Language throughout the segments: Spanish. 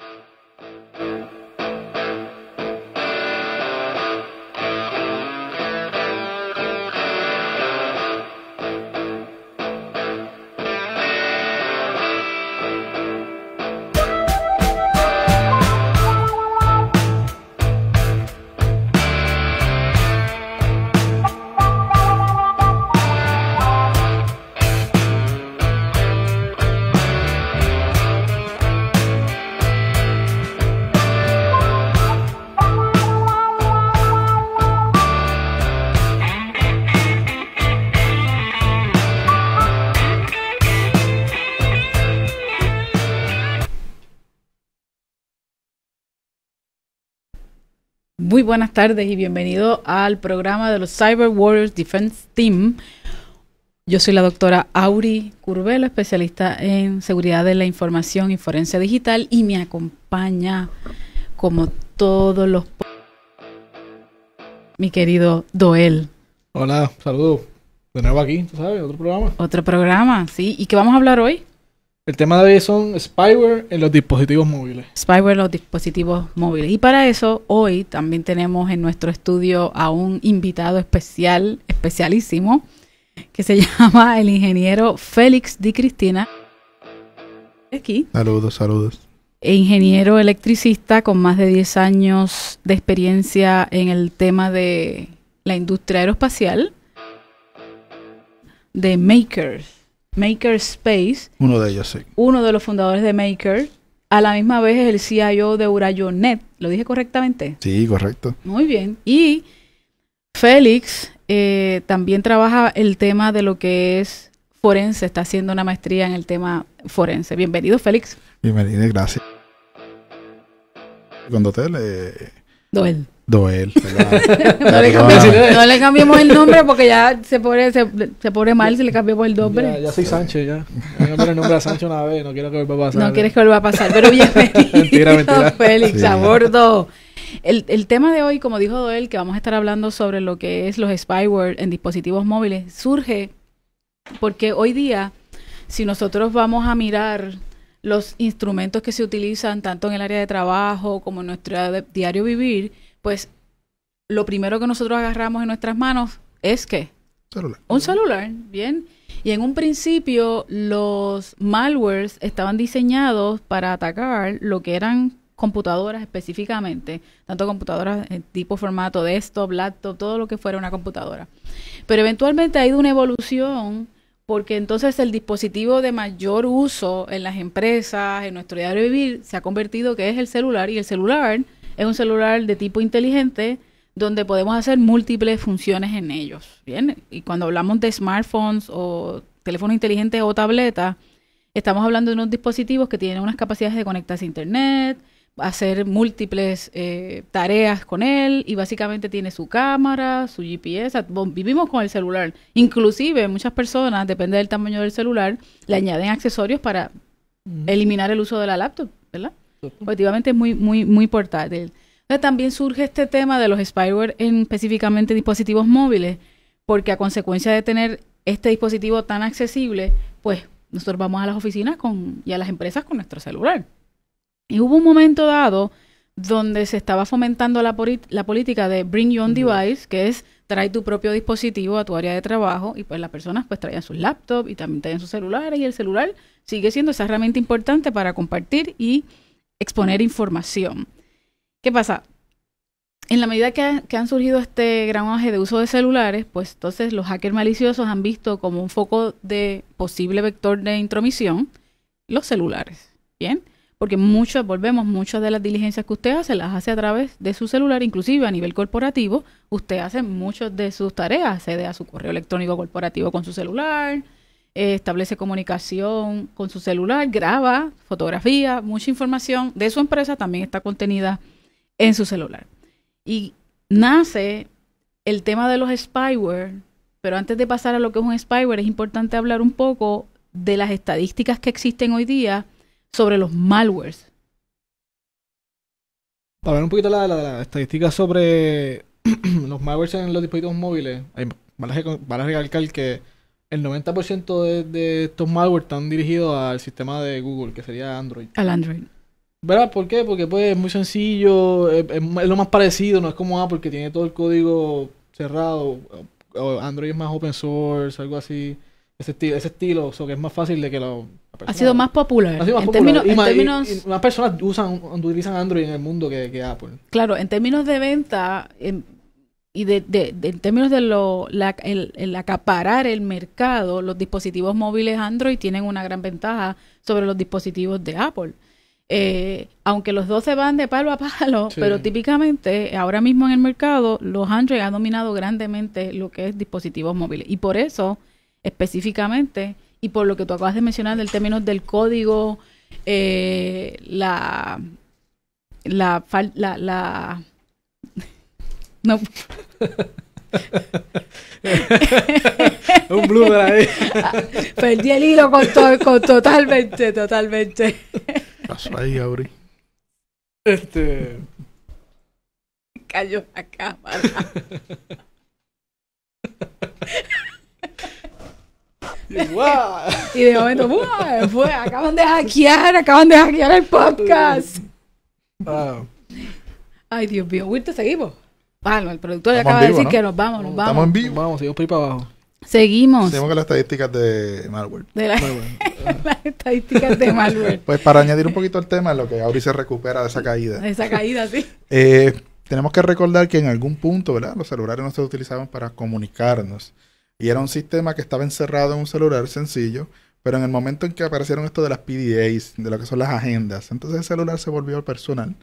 Thank you. Muy buenas tardes y bienvenido al programa de los Cyber Warriors Defense Team. Yo soy la doctora Auri Curvelo, especialista en seguridad de la información y forense digital, y me acompaña como todos los mi querido Doel. Hola, saludos. De nuevo aquí, tú sabes, otro programa. Otro programa, sí. ¿Y qué vamos a hablar hoy? El tema de hoy son spyware en los dispositivos móviles. Spyware en los dispositivos móviles. Y para eso, hoy también tenemos en nuestro estudio a un invitado especial, especialísimo, que se llama el ingeniero Félix Di Cristina. Aquí. Saludos, saludos. E ingeniero electricista con más de 10 años de experiencia en el tema de la industria aeroespacial de Makers Makerspace. Uno de ellos, sí. Uno de los fundadores de Maker. A la misma vez es el CIO de Urayonet. ¿Lo dije correctamente? Sí, correcto. Muy bien. Y Félix eh, también trabaja el tema de lo que es forense. Está haciendo una maestría en el tema forense. Bienvenido, Félix. Bienvenido, gracias. ¿Cuándo te eh, Doel. Doel. no, le cambiemos el nombre porque ya se pone, mal si le cambiamos el nombre. Ya, soy Sánchez, ya. Me poner el nombre a Sánchez una vez, no quiero que vuelva a pasar. No quieres que vuelva a pasar, pero bien mentira, mentira. Félix, a bordo. El, el, tema de hoy, como dijo Doel, que vamos a estar hablando sobre lo que es los spyware en dispositivos móviles, surge porque hoy día, si nosotros vamos a mirar los instrumentos que se utilizan tanto en el área de trabajo como en nuestro diario vivir, pues lo primero que nosotros agarramos en nuestras manos es que celular. un celular, bien. Y en un principio los malwares estaban diseñados para atacar lo que eran computadoras específicamente, tanto computadoras eh, tipo formato de esto, laptop, todo lo que fuera una computadora. Pero eventualmente ha ido una evolución porque entonces el dispositivo de mayor uso en las empresas, en nuestro diario vivir, se ha convertido que es el celular y el celular es un celular de tipo inteligente donde podemos hacer múltiples funciones en ellos. Bien, y cuando hablamos de smartphones o teléfonos inteligentes o tabletas, estamos hablando de unos dispositivos que tienen unas capacidades de conectarse a internet, hacer múltiples eh, tareas con él y básicamente tiene su cámara, su GPS, vivimos con el celular. Inclusive muchas personas, depende del tamaño del celular, le añaden accesorios para eliminar el uso de la laptop, ¿verdad? Efectivamente es muy, muy, muy portátil. También surge este tema de los spyware en específicamente dispositivos móviles, porque a consecuencia de tener este dispositivo tan accesible, pues nosotros vamos a las oficinas con, y a las empresas con nuestro celular. Y hubo un momento dado donde se estaba fomentando la, política de Bring Your Own Device, que es trae tu propio dispositivo a tu área de trabajo y pues las personas pues traían sus laptops y también traían sus celulares y el celular sigue siendo esa herramienta importante para compartir y exponer información. ¿Qué pasa? En la medida que, han surgido este gran auge de uso de celulares, pues entonces los hackers maliciosos han visto como un foco de posible vector de intromisión los celulares. ¿Bien? Porque muchos, volvemos, muchas de las diligencias que usted hace las hace a través de su celular, inclusive a nivel corporativo, usted hace muchas de sus tareas, accede a su correo electrónico corporativo con su celular, eh, establece comunicación con su celular, graba, fotografía, mucha información de su empresa también está contenida en su celular. Y nace el tema de los spyware, pero antes de pasar a lo que es un spyware, es importante hablar un poco de las estadísticas que existen hoy día sobre los malwares. Para un poquito la, la, estadística sobre los malwares en los dispositivos móviles, recalcar que el 90% de, de, estos malware están dirigidos al sistema de Google, que sería Android. Al Android. ¿Verdad? ¿Por qué? Porque pues es muy sencillo, es, lo más parecido, no es como Apple, que tiene todo el código cerrado. Android es más open source, algo así. Ese estilo, que es más fácil de que lo... Ha sido más popular. Ha sido más popular. más, personas usan, utilizan Android en el mundo que, que, Apple. Claro, en términos de venta, en, em, y de, en términos de lo, el, acaparar el mercado, los dispositivos móviles Android tienen una gran ventaja sobre los dispositivos de Apple. Eh, aunque los dos se van de palo a palo, pero típicamente ahora mismo en el mercado los Android han dominado grandemente lo que es dispositivos móviles. Y por eso, específicamente, y por lo que tú acabas de mencionar en términos del código, eh, la, la, la no. un blooper ahí. Perdí el hilo con, totalmente, totalmente. Pasó ahí, Este. Cayó la cámara. Y, y de momento, fue, acaban de hackear, acaban de hackear el podcast. Ah. Ay, Dios mío, Wilton, seguimos. Vamos, el productor ya acaba de decir que nos vamos, nos vamos. Estamos en vivo. Vamos, seguimos por ahí para abajo. Seguimos. Seguimos con las estadísticas de malware. De las estadísticas de malware. pues para añadir un poquito al tema, lo que Auri se recupera de esa caída. De esa caída, sí. Eh, tenemos que recordar que en algún punto, ¿verdad? Los celulares no se utilizaban para comunicarnos. Y era un sistema que estaba encerrado en un celular sencillo, pero en el momento en que aparecieron esto de las PDAs, de lo que son las agendas, entonces el celular se volvió personal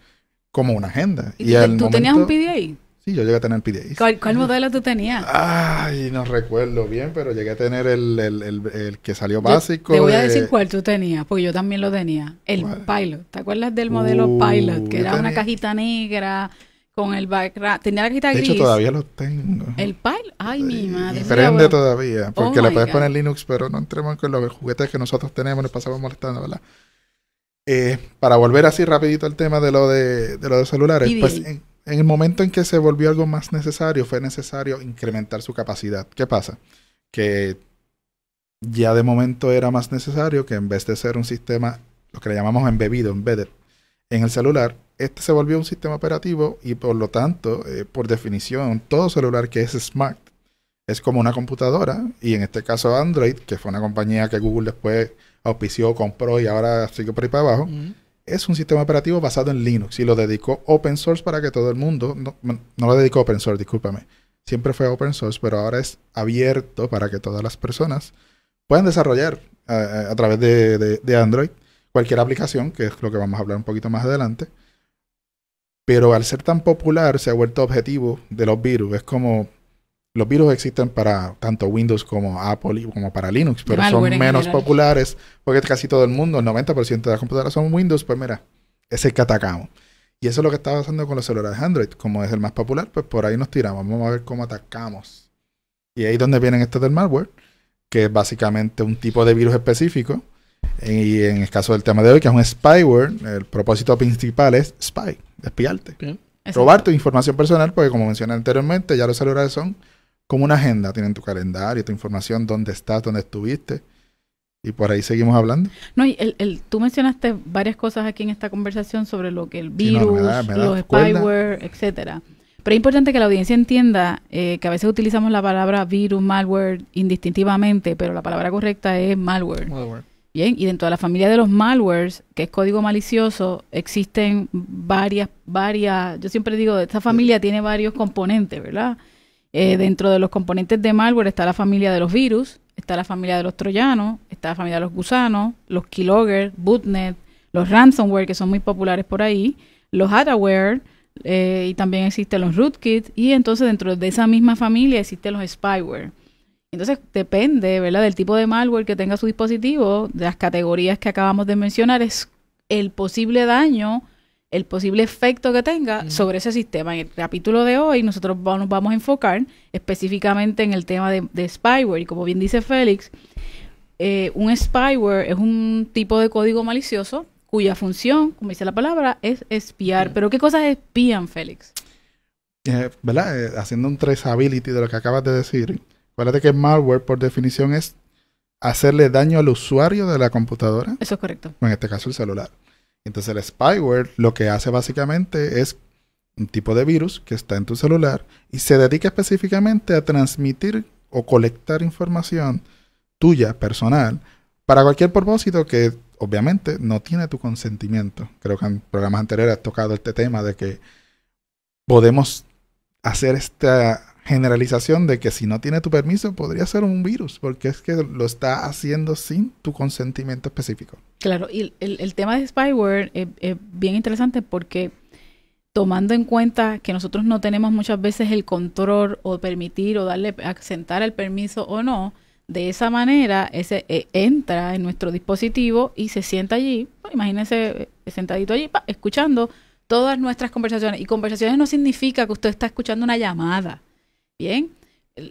como una agenda. ¿Y, tú, tenías un PDA? Sí, yo llegué a tener el ¿Cuál, ¿Cuál, modelo tú tenías? Ay, no recuerdo bien, pero llegué a tener el, que salió básico. te voy a eh, decir cuál tú tenías, porque yo también lo tenía. El Pilot. ¿Te acuerdas del modelo uh, Pilot? Que era una cajita negra con el background. Tenía la cajita gris. De hecho, todavía lo tengo. El Pilot. Ay, mi madre. Prende todavía, oh porque le puedes poner Linux, pero no entremos con los juguetes que nosotros tenemos, nos pasamos molestando, ¿verdad? Eh, para volver así rapidito al tema de lo de, de, celulares, pues en el momento en que se volvió algo más necesario, fue necesario incrementar su capacidad. ¿Qué pasa? Que ya de momento era más necesario que en vez de ser un sistema, lo que le llamamos embebido, embedded, en el celular, este se volvió un sistema operativo y por lo tanto, eh, por definición, todo celular que es smart es como una computadora y en este caso Android, que fue una compañía que Google después auspició, compró y ahora sigue por ahí para abajo es un sistema operativo basado en Linux y lo dedicó open source para que todo el mundo, no, lo dedicó open source, discúlpame, siempre fue open source, pero ahora es abierto para que todas las personas puedan desarrollar eh, eh, a través de, de, Android cualquier aplicación, que es lo que vamos a hablar un poquito más adelante. Pero al ser tan popular se ha vuelto objetivo de los virus. Es como los virus existen para tanto Windows como Apple y como para Linux, pero son menos populares porque casi todo el mundo, el 90% de las computadoras son Windows, pues mira, es el que atacamos. Y eso es lo que está pasando con los celulares Android. Como es el más popular, pues por ahí nos tiramos. Vamos a ver cómo atacamos. Y ahí es donde vienen estos del malware, que es básicamente un tipo de virus específico. Y en el caso del tema de hoy, que es un spyware, el propósito principal es spy, espiarte. Robar tu información personal, porque como mencioné anteriormente, ya los celulares son como una agenda. Tienen tu calendario, tu información, dónde estás, dónde estuviste. Y por ahí seguimos hablando. No, el, tú mencionaste varias cosas aquí en esta conversación sobre lo que el virus, los spyware, etcétera. Pero es importante que la audiencia entienda eh, que a veces utilizamos la palabra virus, malware indistintivamente, pero la palabra correcta es malware. malware. Bien, y dentro de la familia de los malwares, que es código malicioso, existen varias, varias, yo siempre digo, esta familia tiene varios componentes, ¿verdad? Eh, dentro de los componentes de malware está la familia de los virus, está la familia de los troyanos, está la familia de los gusanos, los keyloggers, bootnet, los ransomware que son muy populares por ahí, los adware eh, y también existen los rootkits y entonces dentro de esa misma familia existen los spyware. Entonces depende, ¿verdad? Del tipo de malware que tenga su dispositivo, de las categorías que acabamos de mencionar, es el posible daño el posible efecto que tenga sobre ese sistema. En el capítulo de hoy nosotros nos vamos a enfocar específicamente en el tema de, spyware y como bien dice Félix, eh, un spyware es un tipo de código malicioso cuya función, como dice la palabra, es espiar. Pero ¿qué cosas espían, Félix? Eh, ¿Verdad? Eh, haciendo un traceability de lo que acabas de decir. Acuérdate que malware por definición es hacerle daño al usuario de la computadora. Eso es correcto. en este caso el celular. Entonces el spyware lo que hace básicamente es un tipo de virus que está en tu celular y se dedica específicamente a transmitir o colectar información tuya, personal, para cualquier propósito que obviamente no tiene tu consentimiento. Creo que en programas anteriores has tocado este tema de que podemos hacer esta generalización de que si no tiene tu permiso podría ser un virus, porque es que lo está haciendo sin tu consentimiento específico. Claro, y el, tema de spyware es, eh, eh, bien interesante porque tomando en cuenta que nosotros no tenemos muchas veces el control o permitir o darle, asentar el permiso o no, de esa manera ese eh, entra en nuestro dispositivo y se sienta allí, pues, imagínense sentadito allí, escuchando todas nuestras conversaciones. Y conversaciones no significa que usted está escuchando una llamada, ¿bien?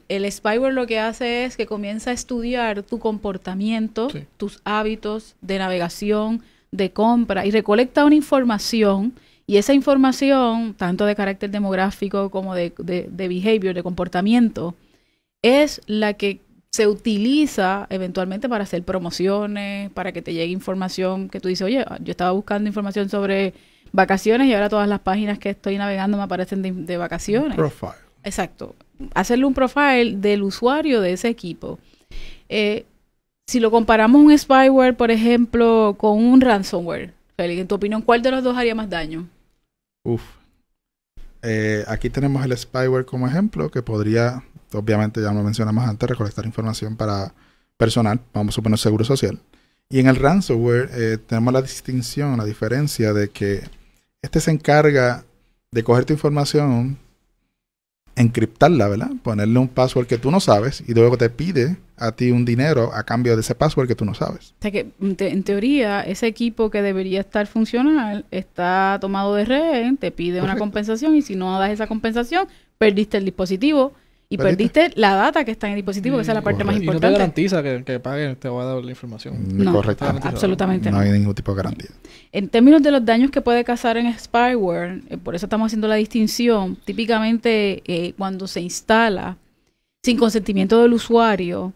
El, spyware lo que hace es que comienza a estudiar tu comportamiento, tus hábitos de navegación, de compra y recolecta una información y esa información, tanto de carácter demográfico como de, behavior, de comportamiento, es la que se utiliza eventualmente para hacer promociones, para que te llegue información que tú dices, oye, yo estaba buscando información sobre vacaciones y ahora todas las páginas que estoy navegando me aparecen de, de vacaciones. Profile. Exacto hacerle un profile del usuario de ese equipo. Eh, si lo comparamos un spyware, por ejemplo, con un ransomware, Felipe, en tu opinión, ¿cuál de los dos haría más daño? Uf. Eh, aquí tenemos el spyware como ejemplo, que podría, obviamente ya lo mencionamos antes, recolectar información para personal, vamos a suponer seguro social. Y en el ransomware eh, tenemos la distinción, la diferencia de que este se encarga de coger tu información, encriptarla, ¿verdad? Ponerle un password que tú no sabes y luego te pide a ti un dinero a cambio de ese password que tú no sabes. O sea que en teoría ese equipo que debería estar funcional está tomado de red... te pide una compensación y si no das esa compensación, perdiste el dispositivo y ¿Perdiste? la data que está en el dispositivo, que es la parte más importante. Y no garantiza que, que paguen, te va a dar la información. Mm, no, Absolutamente. No hay ningún tipo de garantía. En términos de los daños que puede causar en spyware, eh, por eso estamos haciendo la distinción, típicamente eh, cuando se instala sin consentimiento del usuario,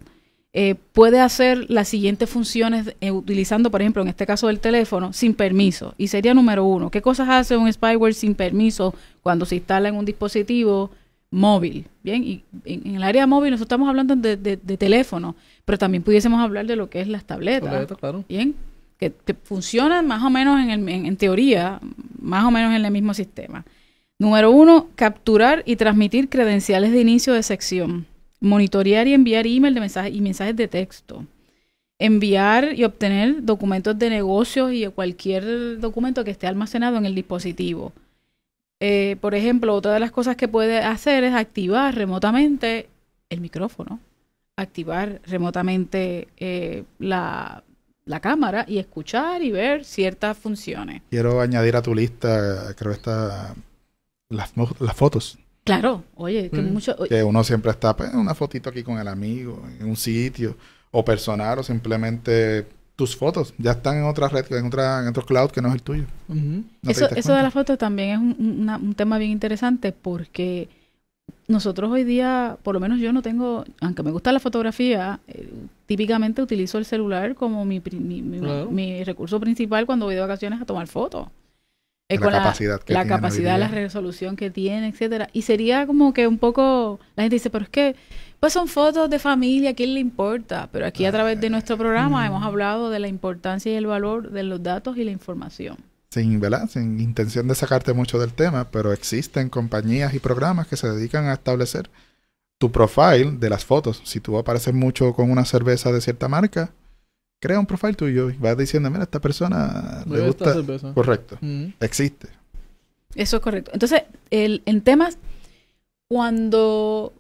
eh, puede hacer las siguientes funciones utilizando, por ejemplo, en este caso del teléfono, sin permiso. Y sería número uno, ¿qué cosas hace un spyware sin permiso cuando se instala en un dispositivo móvil. Bien, y en, el área móvil nosotros estamos hablando de, de, teléfono, pero también pudiésemos hablar de lo que es las tabletas. Bien, que, funcionan más o menos en, el, en, teoría, más o menos en el mismo sistema. Número uno, capturar y transmitir credenciales de inicio de sección. Monitorear y enviar email de mensajes y mensajes de texto. Enviar y obtener documentos de negocios y cualquier documento que esté almacenado en el dispositivo eh, por ejemplo, otra de las cosas que puede hacer es activar remotamente el micrófono, activar remotamente eh, la, cámara y escuchar y ver ciertas funciones. Quiero añadir a tu lista, creo está las, fotos. Claro, mm. oye, que uno siempre está, pues, una fotito aquí con el amigo, en un sitio, o personal, o simplemente tus fotos ya están en otra red, en, en otro cloud que no es el tuyo. eso, de las fotos también es un, tema bien interesante porque nosotros hoy día, por lo menos yo no tengo, aunque me gusta la fotografía, eh, típicamente utilizo el celular como mi, mi, recurso principal cuando voy de vacaciones a tomar fotos. Eh, la con capacidad la, capacidad, la resolución que tiene, etcétera. Y sería como que un poco, la gente dice, pero es que, pues son fotos de familia, ¿a quién le importa? Pero aquí a través de nuestro programa hemos hablado de la importancia y el valor de los datos y la información. Sin, ¿verdad? Sin intención de sacarte mucho del tema, pero existen compañías y programas que se dedican a establecer tu profile de las fotos. Si tú apareces mucho con una cerveza de cierta marca, crea un profile tuyo y vas diciendo, mira, esta persona le gusta. correcto. Mm. Existe. Eso es correcto. Entonces, el, en temas, cuando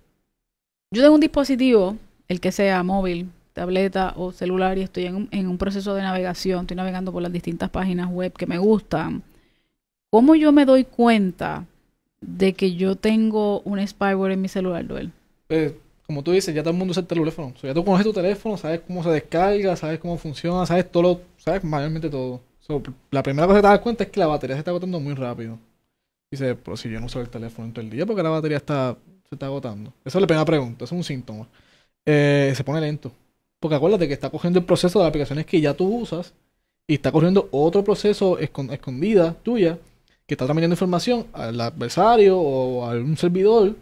yo tengo un dispositivo, el que sea móvil, tableta o celular, y estoy en un, en un proceso de navegación, estoy navegando por las distintas páginas web que me gustan, ¿cómo yo me doy cuenta de que yo tengo un spyware en mi celular, Duel? como tú dices, ya todo el mundo usa el teléfono. O sea, ya tú conoces tu teléfono, sabes cómo se descarga, sabes cómo funciona, sabes todo sabes mayormente todo. la primera cosa que te das cuenta es que la batería se está agotando muy rápido. Dice, pero si yo no uso el teléfono en todo el día, porque la batería está, se está agotando? Eso es la primera pregunta, es un síntoma. Eh, se pone lento. Porque acuérdate que está cogiendo el proceso de aplicaciones que ya tú usas y está corriendo otro proceso escondida tuya que está transmitiendo información al adversario o a un servidor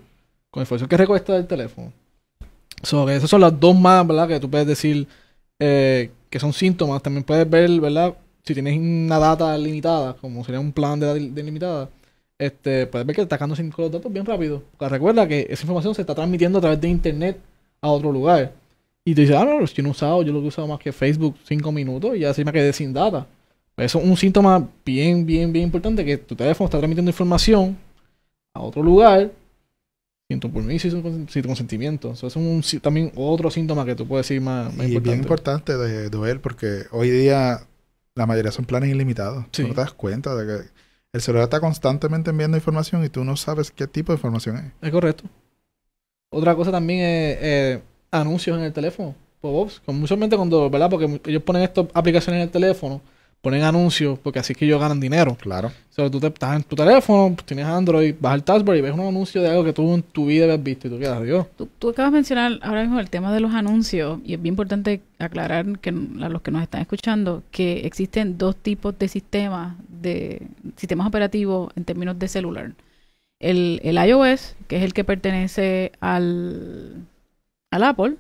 con información que recuesta del teléfono. So, esas son las dos más, ¿verdad? Que tú puedes decir eh, que son síntomas. También puedes ver, ¿verdad? Si tienes una data limitada, como sería un plan de data delimitada este, puedes ver que te está sacando cinco los datos bien rápido. Porque recuerda que esa información se está transmitiendo a través de internet a otro lugar. Y te dice, ah, no, yo no he usado, yo lo que he usado más que Facebook cinco minutos y así me quedé sin data. Pues eso es un síntoma bien, bien, bien importante que tu teléfono está transmitiendo información a otro lugar sin tu permiso y sin, consentimiento. Eso es un, también otro síntoma que tú puedes decir más, más y importante. bien importante de, de ver porque hoy día la mayoría son planes ilimitados. si no te das cuenta de que el celular está constantemente enviando información y tú no sabes qué tipo de información es. Es correcto. Otra cosa también es eh, anuncios en el teléfono. Pop-ups. Usualmente cuando, ¿verdad? Porque ellos ponen estas aplicaciones en el teléfono ponen anuncios, porque así es que ellos ganan dinero. Claro. O tú te, estás en tu teléfono, tienes Android, vas al Taskbar y ves un anuncio de algo que tú en tu vida habías visto y tú quedas, Dios. Tú, acabas de mencionar ahora mismo el tema de los anuncios y es bien importante aclarar que a los que nos están escuchando que existen dos tipos de sistemas, de sistemas operativos en términos de celular. El, el iOS, que es el que pertenece al, al Apple,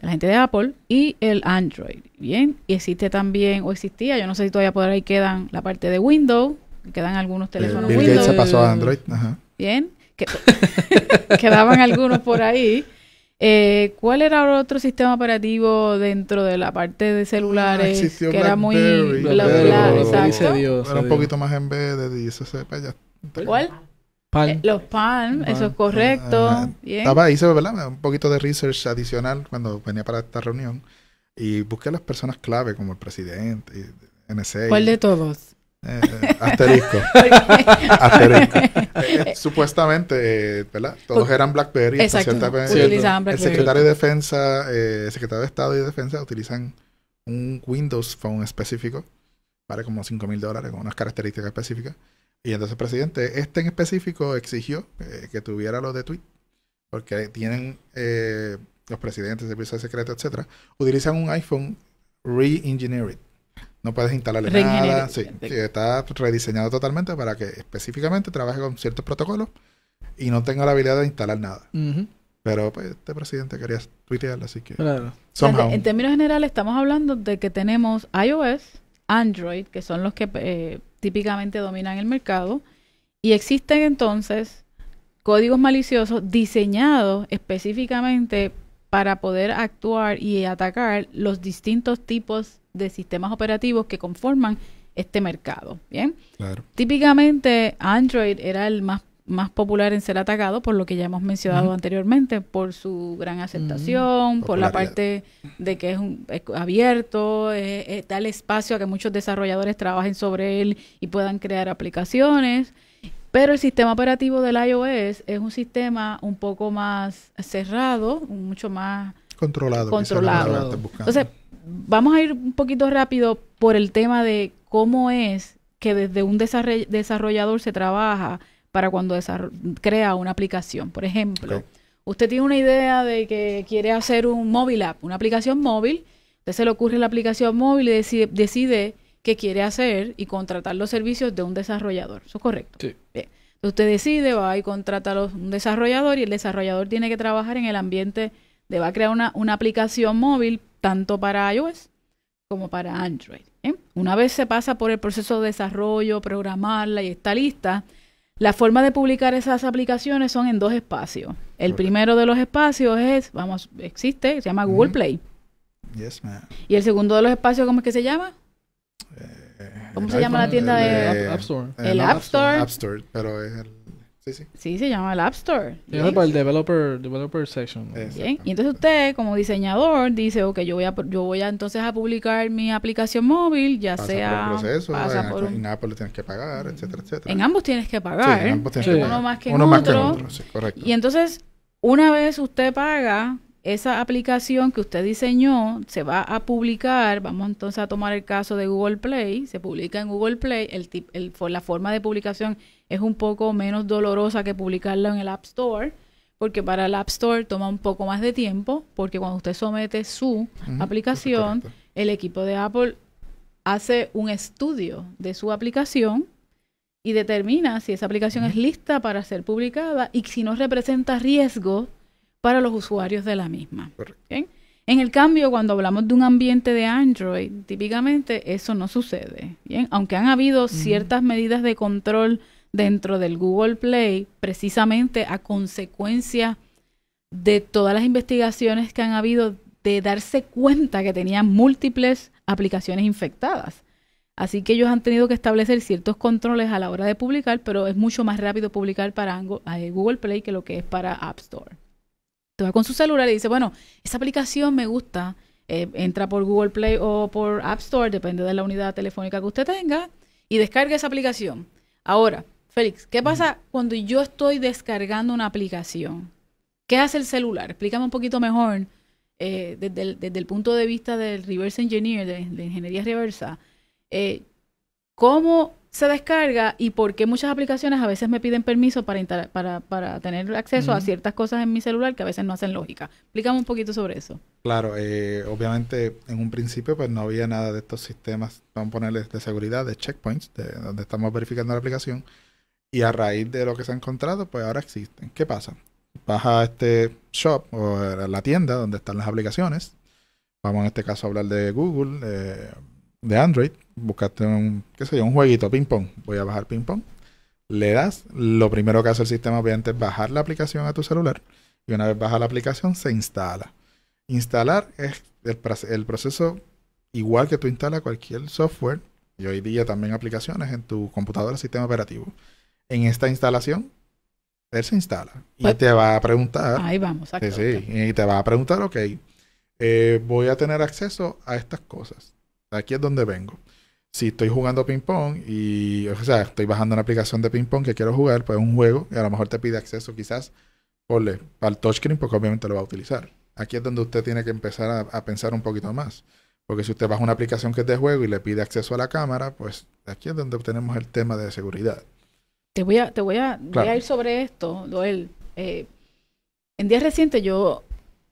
la gente de Apple y el Android. Bien, y existe también, o existía, yo no sé si todavía por ahí quedan la parte de Windows, quedan algunos eh, teléfonos Windows. se pasó a Android. Bien, quedaban algunos por ahí. Eh, ¿Cuál era otro sistema operativo dentro de la parte de celulares ah, que era muy Blackberry, exacto? era un poquito más en vez de 10 pues, ¿Cuál? Eh, los Palm, eso es correcto. Ah, estaba, hice un poquito de research adicional cuando venía para esta reunión y busqué las personas clave como el presidente, y NSA. ¿Cuál de todos? Eh, asterisco. asterisco. Eh, supuestamente, ¿verdad? Todos eran BlackBerry. Exacto. Utilizaban BlackBerry. El secretario de Defensa, el secretario de Estado y Defensa utilizan un Windows Phone específico. Vale como 5 mil dólares con unas características específicas. Y entonces presidente, este en específico, exigió eh, que tuviera lo de tweet, porque tienen eh, los presidentes, de secreto, etcétera, utilizan un iPhone re-engineered. No puedes instalarle nada. Sí, está rediseñado totalmente para que específicamente trabaje con ciertos protocolos y no tenga la habilidad de instalar nada. Pero pues este presidente quería tuitearlo, así que... en términos generales estamos hablando de que tenemos iOS, Android, que son los que eh, típicamente dominan el mercado, y existen entonces códigos maliciosos diseñados específicamente para poder actuar y atacar los distintos tipos de sistemas operativos que conforman este mercado. Bien. Claro. Típicamente Android era el más más popular en ser atacado, por lo que ya hemos mencionado anteriormente, por su gran aceptación, por la parte de que es, un, abierto, es, el espacio a que muchos desarrolladores trabajen sobre él y puedan crear aplicaciones. Pero el sistema operativo del iOS es un sistema un poco más cerrado, mucho más controlado. Entonces, vamos a ir un poquito rápido por el tema de cómo es que desde un desarrollador se trabaja para cuando crea una aplicación. Por ejemplo, usted tiene una idea de que quiere hacer un móvil app, una aplicación móvil, usted se le ocurre la aplicación móvil y decide, decide qué quiere hacer y contratar los servicios de un desarrollador. ¿Eso es correcto? Sí. Usted decide, va y contrata a un desarrollador y el desarrollador tiene que trabajar en el ambiente de va a crear una, aplicación móvil tanto para iOS como para Android. ¿eh? Una vez se pasa por el proceso de desarrollo, programarla y está lista, la forma de publicar esas aplicaciones son en dos espacios. El primero de los espacios es, vamos, existe, se llama Google Play. Yes, Y el segundo de los espacios, ¿cómo es que se llama? Eh, ¿Cómo se llama la tienda de... App, Store. El, Store. App Store, pero es el Sí, sí. Sí, se llama el App Store. Yo para el developer, developer section. Bien. Y entonces usted, como diseñador, dice, ok, yo voy a, yo voy a entonces a publicar mi aplicación móvil, ya pasa sea... Por el proceso, pasa en, por Apple pues lo tienes que pagar, etcétera, etcétera. En ambos tienes que pagar. Sí, en ambos tienes que pagar. Uno más que uno más Que otro. Sí, correcto. Y entonces, una vez usted paga esa aplicación que usted diseñó se va a publicar, vamos entonces a tomar el caso de Google Play, se publica en Google Play, el, la forma de publicación es un poco menos dolorosa que publicarla en el App Store, porque para el App Store toma un poco más de tiempo, porque cuando usted somete su aplicación, el equipo de Apple hace un estudio de su aplicación y determina si esa aplicación es lista para ser publicada y si no representa riesgo para los usuarios de la misma. En el cambio, cuando hablamos de un ambiente de Android, típicamente eso no sucede. ¿bien? Aunque han habido ciertas medidas de control dentro del Google Play, precisamente a consecuencia de todas las investigaciones que han habido de darse cuenta que tenían múltiples aplicaciones infectadas. Así que ellos han tenido que establecer ciertos controles a la hora de publicar, pero es mucho más rápido publicar para eh, Google Play que lo que es para App Store va con su celular y dice, bueno, esa aplicación me gusta. Eh, entra por Google Play o por App Store, depende de la unidad telefónica que usted tenga, y descarga esa aplicación. Ahora, Félix, ¿qué pasa cuando yo estoy descargando una aplicación? ¿Qué hace el celular? Explícame un poquito mejor eh, desde, el, punto de vista del reverse engineer, de, ingeniería reversa. Eh, cómo se descarga y por qué muchas aplicaciones a veces me piden permiso para, tener acceso a ciertas cosas en mi celular que a veces no hacen lógica. Explícame un poquito sobre eso. Claro, eh, obviamente en un principio pues no había nada de estos sistemas, vamos a ponerles de seguridad, de checkpoints, de, donde estamos verificando la aplicación. Y a raíz de lo que se ha encontrado, pues ahora existen. ¿Qué pasa? Vas a este shop o a la tienda donde están las aplicaciones. Vamos en este caso a hablar de Google. Eh, de Android, buscaste un, qué un jueguito, ping pong, voy a bajar ping pong, le das, lo primero que hace el sistema obviamente es bajar la aplicación a tu celular y una vez baja la aplicación se instala. Instalar es el, proceso igual que tú instalas cualquier software y hoy día también aplicaciones en tu computadora, sistema operativo. En esta instalación, él se instala y pues te va a preguntar. Ahí vamos, sí, sí, Y te va a preguntar, ok, eh, voy a tener acceso a estas cosas aquí es donde vengo. Si estoy jugando ping-pong y, o sea, estoy bajando una aplicación de ping-pong que quiero jugar, pues un juego y a lo mejor te pide acceso quizás para al touchscreen, porque obviamente lo va a utilizar. Aquí es donde usted tiene que empezar a, pensar un poquito más. Porque si usted baja una aplicación que es de juego y le pide acceso a la cámara, pues aquí es donde tenemos el tema de seguridad. Te voy a, te voy a, ir sobre esto, Doel. Eh, en días recientes yo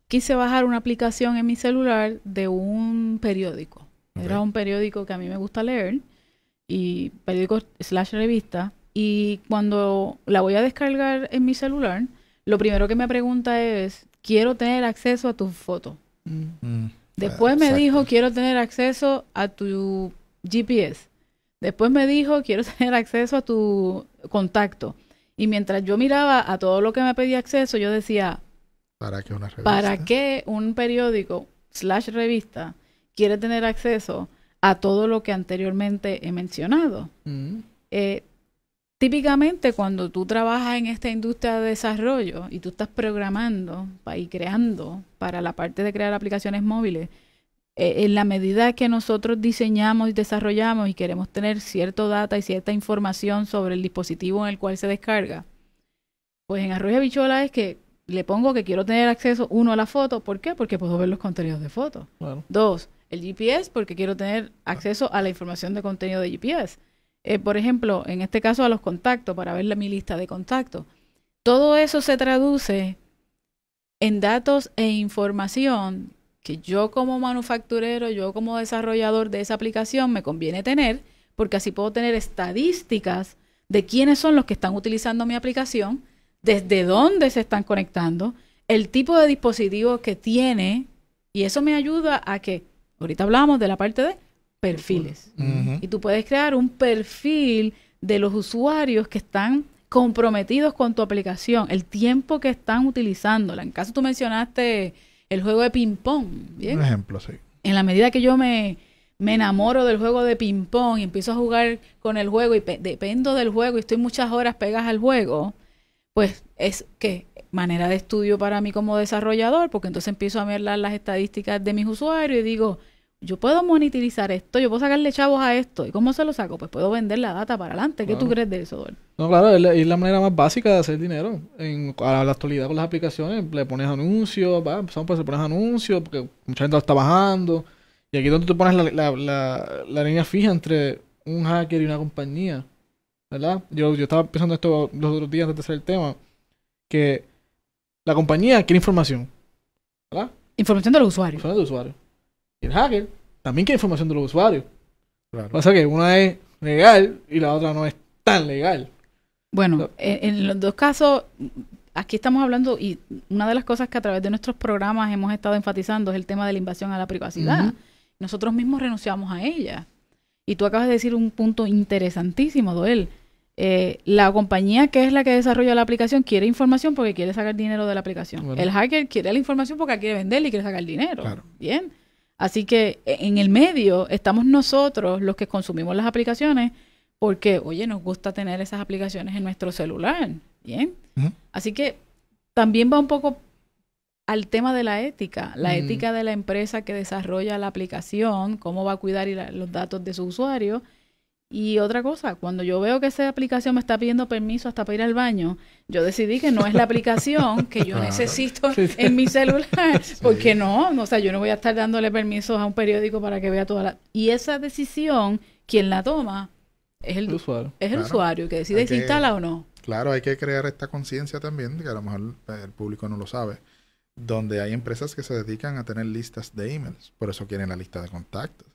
quise bajar una aplicación en mi celular de un periódico. Era un periódico que a mí me gusta leer, y periódico slash revista. Y cuando la voy a descargar en mi celular, lo primero que me pregunta es, quiero tener acceso a tu foto? Mm. Después ah, me dijo, quiero tener acceso a tu GPS. Después me dijo, quiero tener acceso a tu contacto. Y mientras yo miraba a todo lo que me pedía acceso, yo decía, ¿para ¿Para qué un periódico slash revista? quiere tener acceso a todo lo que anteriormente he mencionado. Mm. Eh, típicamente cuando tú trabajas en esta industria de desarrollo y tú estás programando y creando para la parte de crear aplicaciones móviles, eh, en la medida que nosotros diseñamos y desarrollamos y queremos tener cierto data y cierta información sobre el dispositivo en el cual se descarga, pues en Arroyo Bichola es que le pongo que quiero tener acceso, uno, a la foto. ¿Por qué? Porque puedo ver los contenidos de fotos. Dos, el GPS porque quiero tener acceso a la información de contenido de GPS. Eh, por ejemplo, en este caso a los contactos, para ver mi lista de contactos. Todo eso se traduce en datos e información que yo como manufacturero, yo como desarrollador de esa aplicación me conviene tener, porque así puedo tener estadísticas de quiénes son los que están utilizando mi aplicación, desde dónde se están conectando, el tipo de dispositivo que tiene, y eso me ayuda a que Ahorita hablamos de la parte de perfiles. Y tú puedes crear un perfil de los usuarios que están comprometidos con tu aplicación, el tiempo que están utilizándola. En caso tú mencionaste el juego de ping-pong. Un ejemplo, sí. En la medida que yo me, me enamoro del juego de ping-pong y empiezo a jugar con el juego y dependo del juego y estoy muchas horas pegadas al juego, pues es que manera de estudio para mí como desarrollador, porque entonces empiezo a ver las estadísticas de mis usuarios y digo, yo puedo monetizar esto, yo puedo sacarle chavos a esto. ¿Y cómo se lo saco? Pues puedo vender la data para adelante. ¿Qué tú crees de eso, No, claro, es la, manera más básica de hacer dinero. En, la actualidad con las aplicaciones le pones anuncios, va, empezamos pues, por le pones anuncios, porque mucha gente está bajando. Y aquí es donde tú pones la, la, línea fija entre un hacker y una compañía. ¿Verdad? Yo, yo estaba pensando esto los otros días antes de hacer el tema, que la compañía quiere información. ¿Verdad? Información de los usuarios. Información de los usuarios. Y el hacker también quiere información de los usuarios. Claro. Pasa que una es legal y la otra no es tan legal. Bueno, eh, en, los dos casos, aquí estamos hablando y una de las cosas que a través de nuestros programas hemos estado enfatizando es el tema de la invasión a la privacidad. Nosotros mismos renunciamos a ella. Y tú acabas de decir un punto interesantísimo, Doel. Eh, la compañía que es la que desarrolla la aplicación quiere información porque quiere sacar dinero de la aplicación. El hacker quiere la información porque quiere venderla... y quiere sacar dinero. Bien. Así que e, en el medio estamos nosotros los que consumimos las aplicaciones porque, oye, nos gusta tener esas aplicaciones en nuestro celular. Bien. Así que también va un poco al tema de la ética, la mm. ética de la empresa que desarrolla la aplicación, cómo va a cuidar los datos de su usuario y otra cosa, cuando yo veo que esa aplicación me está pidiendo permiso hasta para ir al baño, yo decidí que no es la aplicación que yo necesito en mi celular, porque no, o sea, yo no voy a estar dándole permisos a un periódico para que vea toda la... Y esa decisión, quien la toma es el, usuario. Es el usuario que decide si instala o no. Claro, hay que crear esta conciencia también, que a lo mejor eh, el público no lo sabe, donde hay empresas que se dedican a tener listas de emails, por eso quieren la lista de contactos.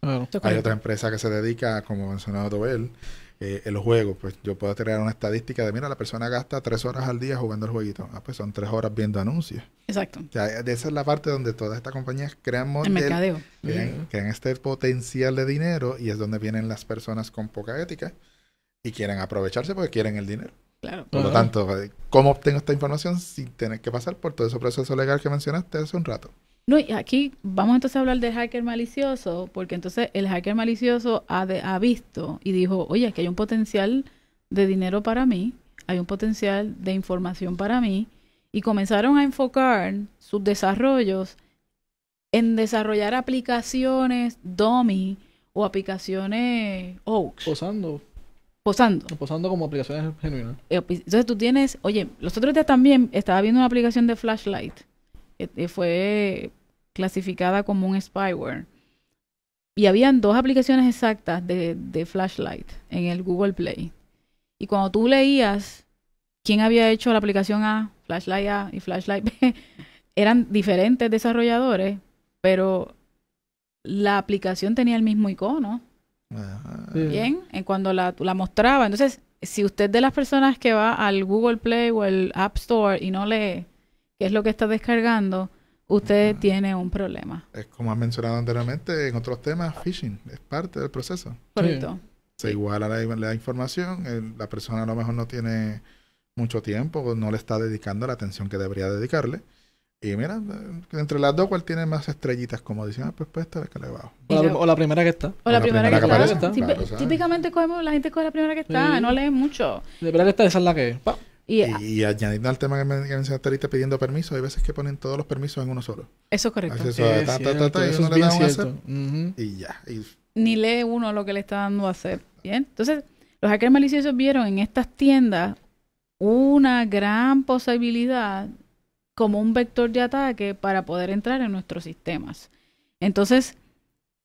Hay otra empresa que se dedica, como mencionado Tobel, eh, el juego, pues yo puedo crear una estadística de, mira, la persona gasta tres horas al día jugando el jueguito. Ah, pues son tres horas viendo anuncios. Exacto. Eh, esa es la parte donde todas estas compañías crean el mercadeo. crean, este potencial de dinero y es donde vienen las personas con poca ética y quieren aprovecharse porque quieren el dinero. Por lo tanto, eh, ¿cómo obtengo esta información sin tener que pasar por todo ese proceso legal que mencionaste hace un rato? No, y aquí vamos entonces a hablar de hacker malicioso, porque entonces el hacker malicioso ha, visto y dijo, oye, aquí hay un potencial de dinero para mí, hay un potencial de información para mí, y comenzaron a enfocar sus desarrollos en desarrollar aplicaciones Domi o aplicaciones Oaks. Posando. Posando como aplicaciones genuinas. Eh, entonces tú tienes, oye, los otros días también estaba viendo una aplicación de flashlight. Que eh, eh, fue clasificada como un spyware. Y habían dos aplicaciones exactas de, de flashlight en el Google Play. Y cuando tú leías quién había hecho la aplicación A, flashlight A y flashlight B, eran diferentes desarrolladores, pero la aplicación tenía el mismo icono. Bien, en eh, cuando la, mostraba. Entonces, si usted de las personas que va al Google Play o al App Store y no lee qué es lo que está descargando, usted tiene un problema. Es como has mencionado anteriormente en otros temas, phishing es parte del proceso. Correcto. Se iguala la, información, eh, la persona a lo mejor no tiene mucho tiempo, O no le está dedicando la atención que debería dedicarle. Y mira, eh, entre las dos, ¿cuál tiene más estrellitas? Como dicen, ah, pues, pues esta vez que le bajo. O la, primera que está. O la, primera, que, está. Sí, típicamente cogemos, la gente coge la primera que está, no lee mucho. La primera que está, esa es la que... es. Y, añadir añadiendo al tema que, me, que mencionaste ahorita pidiendo permiso, hay veces que ponen todos los permisos en uno solo. Eso es correcto. Eso, es ta, ta, hacer, y ya. Ni lee uno lo que le está dando a hacer. Bien. Entonces, los hackers maliciosos vieron en estas tiendas una gran posibilidad como un vector de ataque para poder entrar en nuestros sistemas. Entonces,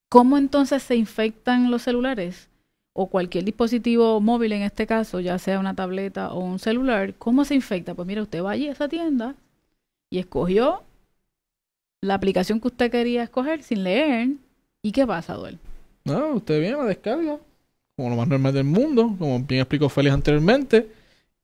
¿cómo entonces se infectan los celulares? o cualquier dispositivo móvil en este caso, ya sea una tableta o un celular, ¿cómo se infecta? Pues mira, usted va allí a esa tienda y escogió la aplicación que usted quería escoger sin leer. ¿Y qué pasa, Duel? No, usted viene, la descarga, como lo más normal del mundo, como bien explicó Félix anteriormente.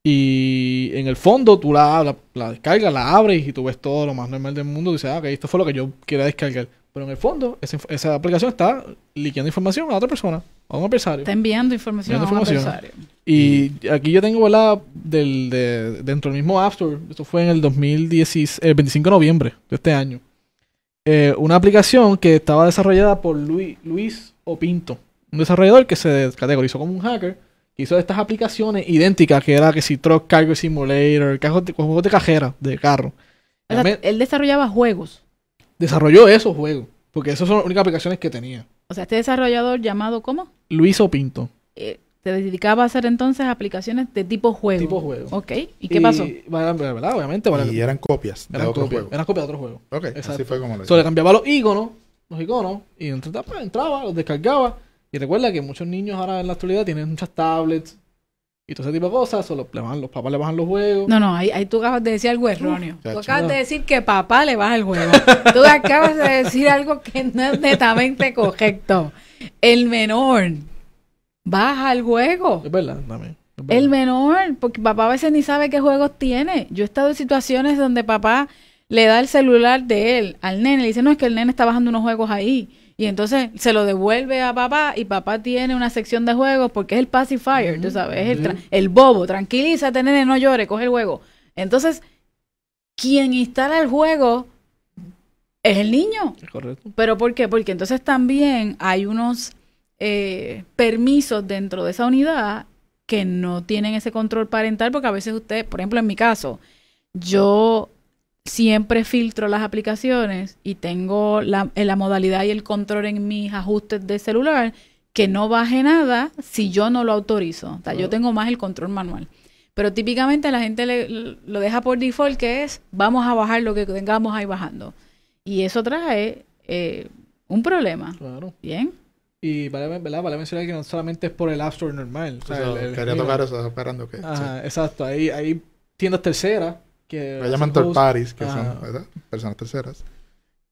Y en el fondo tú la, descargas, la abres y tú ves todo lo más normal del mundo. Y dices, ah, ok, esto fue lo que yo quería descargar. Pero en el fondo, esa, aplicación está liqueando información a otra persona, a un empresario Está enviando información a un empresario Y aquí yo tengo, la Del, de, dentro del mismo App esto fue en el 2016, el 25 de noviembre de este año. Eh, una aplicación que estaba desarrollada por Luis, Luis Opinto, un desarrollador que se categorizó como un hacker hizo estas aplicaciones idénticas, que era que si Truck Cargo Simulator, el juegos de cajera, de carro. él desarrollaba juegos. Desarrolló esos juegos, porque esas son las únicas aplicaciones que tenía. O sea, este desarrollador llamado ¿cómo? Luis Opinto. Eh, te dedicaba a hacer entonces aplicaciones de tipo juego. Tipo juego. Ok. ¿Y qué pasó? Y eran copias de eran copias, Eran copias de otro juego. Ok. Así fue como lo hizo. le cambiaba los iconos, los iconos, y entraba, entraba los descargaba y recuerda que muchos niños ahora en la actualidad tienen muchas tablets y todo ese tipo de cosas, o los, los papás le bajan los juegos. No, no, ahí, tú acabas de decir algo erróneo. tú acabas de decir que papá le baja el juego. tú acabas de decir algo que no es netamente correcto. El menor baja el juego. Es verdad, también. El menor, porque papá a veces ni sabe qué juegos tiene. Yo he estado en situaciones donde papá le da el celular de él al nene, le dice, no, es que el nene está bajando unos juegos ahí y entonces se lo devuelve a papá y papá tiene una sección de juegos porque es el pacifier, tú sabes, es el, el bobo, tranquilízate, nene, no llore, coge el juego. Entonces, quien instala el juego es el niño. Correcto. ¿Pero por qué? Porque entonces también hay unos eh, permisos dentro de esa unidad que no tienen ese control parental porque a veces usted, por ejemplo, en mi caso, yo siempre filtro las aplicaciones y tengo la, eh, la, modalidad y el control en mis ajustes de celular que no baje nada si yo no lo autorizo. O sea, yo ah. tengo más el control manual. Pero típicamente la gente lo deja por default, que es vamos a bajar lo que tengamos ahí bajando. Y eso trae eh, un problema. Claro. Bien. Y vale, vale mencionar que no solamente es por el App Store normal. O sea, quería tocar eso, que. exacto. Ahí, ahí tiendas terceras que llaman third que son personas terceras,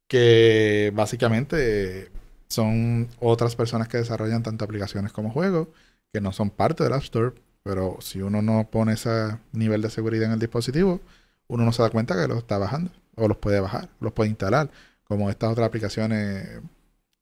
que básicamente son otras personas que desarrollan tanto aplicaciones como juegos, que no son parte del App Store, pero si uno no pone ese nivel de seguridad en el dispositivo, uno no se da cuenta que los está bajando, o los puede bajar, los puede instalar, como estas otras aplicaciones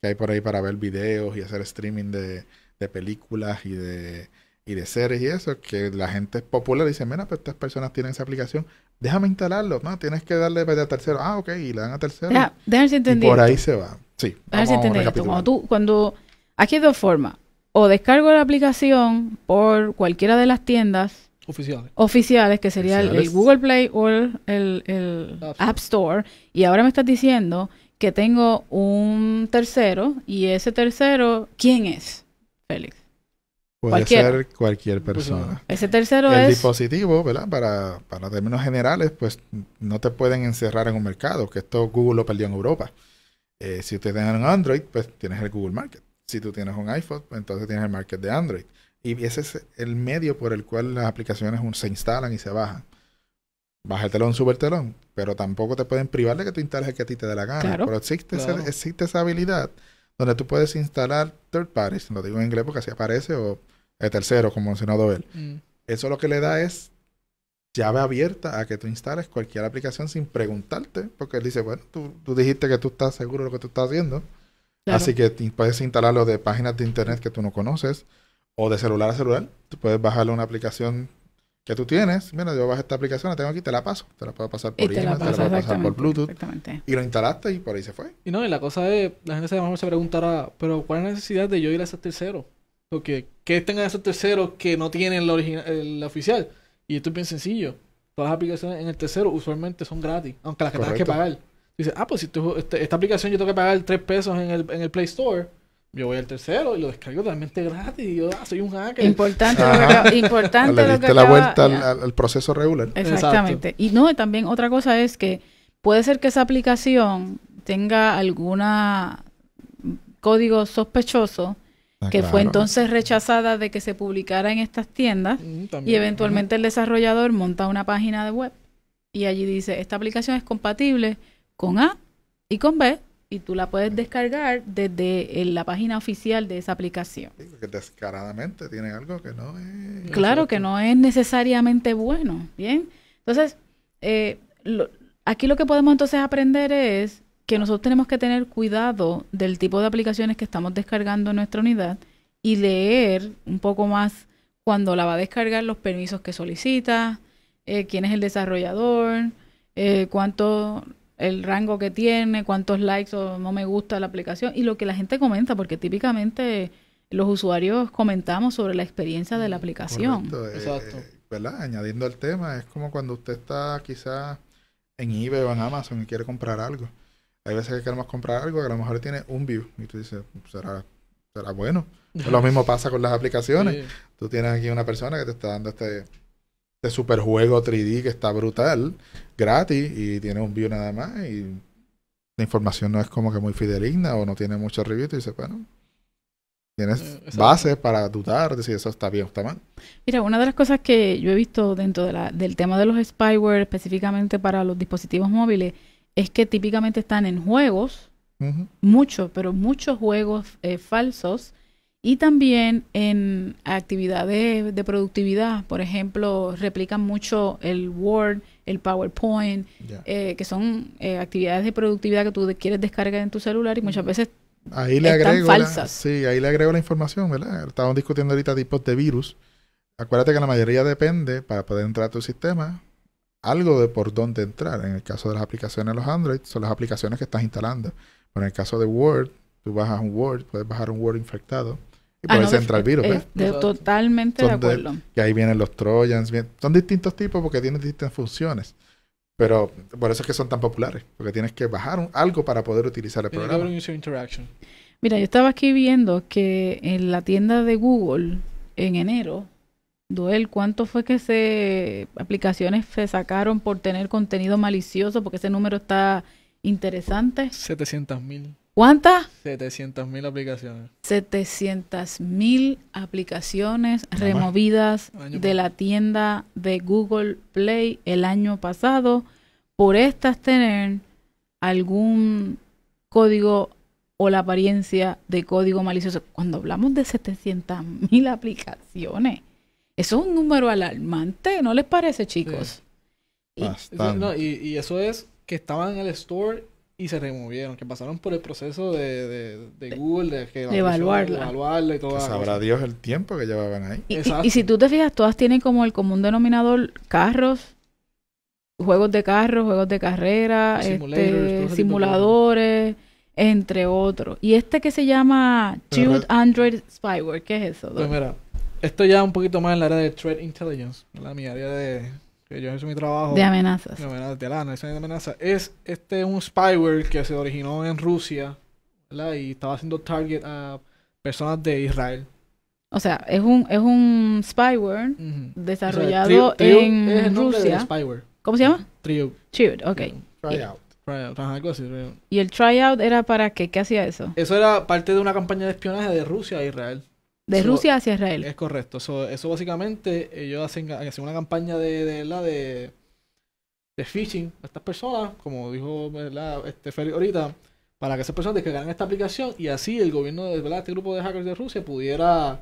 que hay por ahí para ver videos y hacer streaming de, películas y de, y de series y eso, que la gente es popular y dice, mira, pues estas personas tienen esa aplicación, déjame instalarlo. No, tienes que darle a tercero. Ah, ok, y le dan a tercero. Ya, déjame entender. Por ahí se va. Sí. Déjame entender esto. Cuando tú, cuando. Aquí hay dos formas. O descargo la aplicación por cualquiera de las tiendas. Oficiales. Oficiales, que sería El, Google Play o el, App Store. Y ahora me estás diciendo que tengo un tercero y ese tercero, ¿quién es? Félix. Puede ser cualquier pues persona. Ese tercero es. El dispositivo, ¿verdad? Para, para, términos generales, pues no te pueden encerrar en un mercado, que esto Google lo perdió en Europa. Eh, si ustedes tienen un Android, pues tienes el Google Market. Si tú tienes un iPhone, pues, entonces tienes el Market de Android. Y ese es el medio por el cual las aplicaciones se instalan y se bajan. Baja el telón, sube telón, pero tampoco te pueden privar de que tú instales el que a ti te dé la gana. pero existe, existe esa habilidad donde tú puedes instalar third parties, lo digo en inglés porque así aparece, o el tercero, como mencionado él. Mm. Eso lo que le da es llave abierta a que tú instales cualquier aplicación sin preguntarte, porque él dice, bueno, tú, dijiste que tú estás seguro de lo que tú estás haciendo, así que puedes instalarlo de páginas de internet que tú no conoces o de celular a celular, tú puedes bajarle una aplicación que tú tienes, mira, yo bajo esta aplicación, la tengo aquí, te la paso, te la puedo pasar por email, te la puedo pasar por Bluetooth, y lo instalaste y por ahí se fue. Y no, y la cosa es, la gente se va a preguntar, ah, pero ¿cuál es la necesidad de yo ir a ese tercero? que tengan esos terceros que no tienen la, oficial. Y esto es bien sencillo. Todas las aplicaciones en el tercero usualmente son gratis, aunque las que tengas que pagar. Dices, ah, pues si este, esta aplicación yo tengo que pagar tres pesos en el, en el Play Store, yo voy al tercero y lo descargo totalmente gratis. yo, ah, soy un hacker. Importante, importante. Le la vuelta al, proceso regular. Exactamente. Y no, también otra cosa es que puede ser que esa aplicación tenga alguna código sospechoso Ah, que fue entonces rechazada de que se publicara en estas tiendas mm, y eventualmente el desarrollador monta una página de web y allí dice, esta aplicación es compatible con A y con B y tú la puedes descargar desde eh, la página oficial de esa aplicación. descaradamente tiene algo que no es... Claro, que no es necesariamente bueno, ¿bien? Entonces, eh, aquí lo que podemos entonces aprender es que nosotros tenemos que tener cuidado del tipo de aplicaciones que estamos descargando en nuestra unidad y leer un poco más cuando la va a descargar los permisos que solicita, eh, quién es el desarrollador, eh, cuánto el rango que tiene, cuántos likes o no me gusta la aplicación y lo que la gente comenta, porque típicamente los usuarios comentamos sobre la experiencia de la mm, aplicación. Eh, Añadiendo al tema, es como cuando usted está quizás en eBay o en Amazon y quiere comprar algo. Hay veces que queremos comprar algo que a lo mejor tiene un view y tú dices, será, será bueno. lo mismo pasa con las aplicaciones. Tú tienes aquí una persona que te está dando este, este juego 3D que está brutal, gratis, y tiene un view nada más y la información no es como que muy fidedigna o no tiene mucho review y dices, bueno, tienes eh, bases para dudar de si eso está bien o está mal. Mira, una de las cosas que yo he visto dentro de la, del tema de los spyware, específicamente para los dispositivos móviles, es que típicamente están en juegos, muchos, pero muchos juegos eh, falsos, y también en actividades de productividad, por ejemplo, replican mucho el Word, el PowerPoint, eh, que son eh, actividades de productividad que tú quieres descargar en tu celular y muchas veces ahí le falsas. sí, ahí le agrego la información, ¿verdad? Estábamos discutiendo ahorita tipos de virus. Acuérdate que la mayoría depende, para poder entrar a tu sistema, algo de por dónde entrar. En el caso de las aplicaciones de los Android, son las aplicaciones que estás instalando. Pero en el caso de Word, tú bajas un Word, puedes bajar un Word infectado y ah, puedes entrar el virus. totalmente de acuerdo. y ahí vienen los Trojans. son distintos tipos porque tienen distintas funciones. Pero por eso es que son tan populares, porque tienes que bajar algo para poder utilizar el programa. Mira, yo estaba aquí viendo que en la tienda de Google en enero Duel, ¿cuánto fue que se aplicaciones se sacaron por tener contenido malicioso? Porque ese número está interesante. 700 mil. ¿Cuántas? 700 mil aplicaciones. 700 mil aplicaciones removidas de la tienda de Google Play el año pasado por estas tener algún código o la apariencia de código malicioso. Cuando hablamos de 700.000 mil aplicaciones, eso es un número alarmante, ¿no les parece, chicos? Y, eso es que estaban en el store y se removieron, que pasaron por el proceso de, Google, de, evaluarla. evaluarla y todo Sabrá Dios el tiempo que llevaban ahí. Y, si tú te fijas, todas tienen como el común denominador carros, juegos de carros, juegos de carrera, este, simuladores, entre otros. Y este que se llama Android Spyware, ¿qué es eso? Pues esto ya un poquito más en la área de threat intelligence, ¿verdad? mi área de que yo he hecho mi trabajo de amenazas, de, amenazas, de amenazas. de amenazas, es este un spyware que se originó en Rusia, ¿verdad? Y estaba haciendo target a personas de Israel. O sea, es un es un spyware desarrollado en es el Rusia. Del spyware. ¿Cómo se llama? Trio. Triout, ok. Tryout. Tryout, algo así. ¿Y el tryout era para qué? ¿Qué hacía eso? Eso era parte de una campaña de espionaje de Rusia a Israel. De Rusia hacia Israel. Es correcto. eso básicamente, ellos hacen, una campaña de, de, de, phishing a estas personas, como dijo este ahorita, para que esas personas descarguen esta aplicación y así el gobierno de este grupo de hackers de Rusia pudiera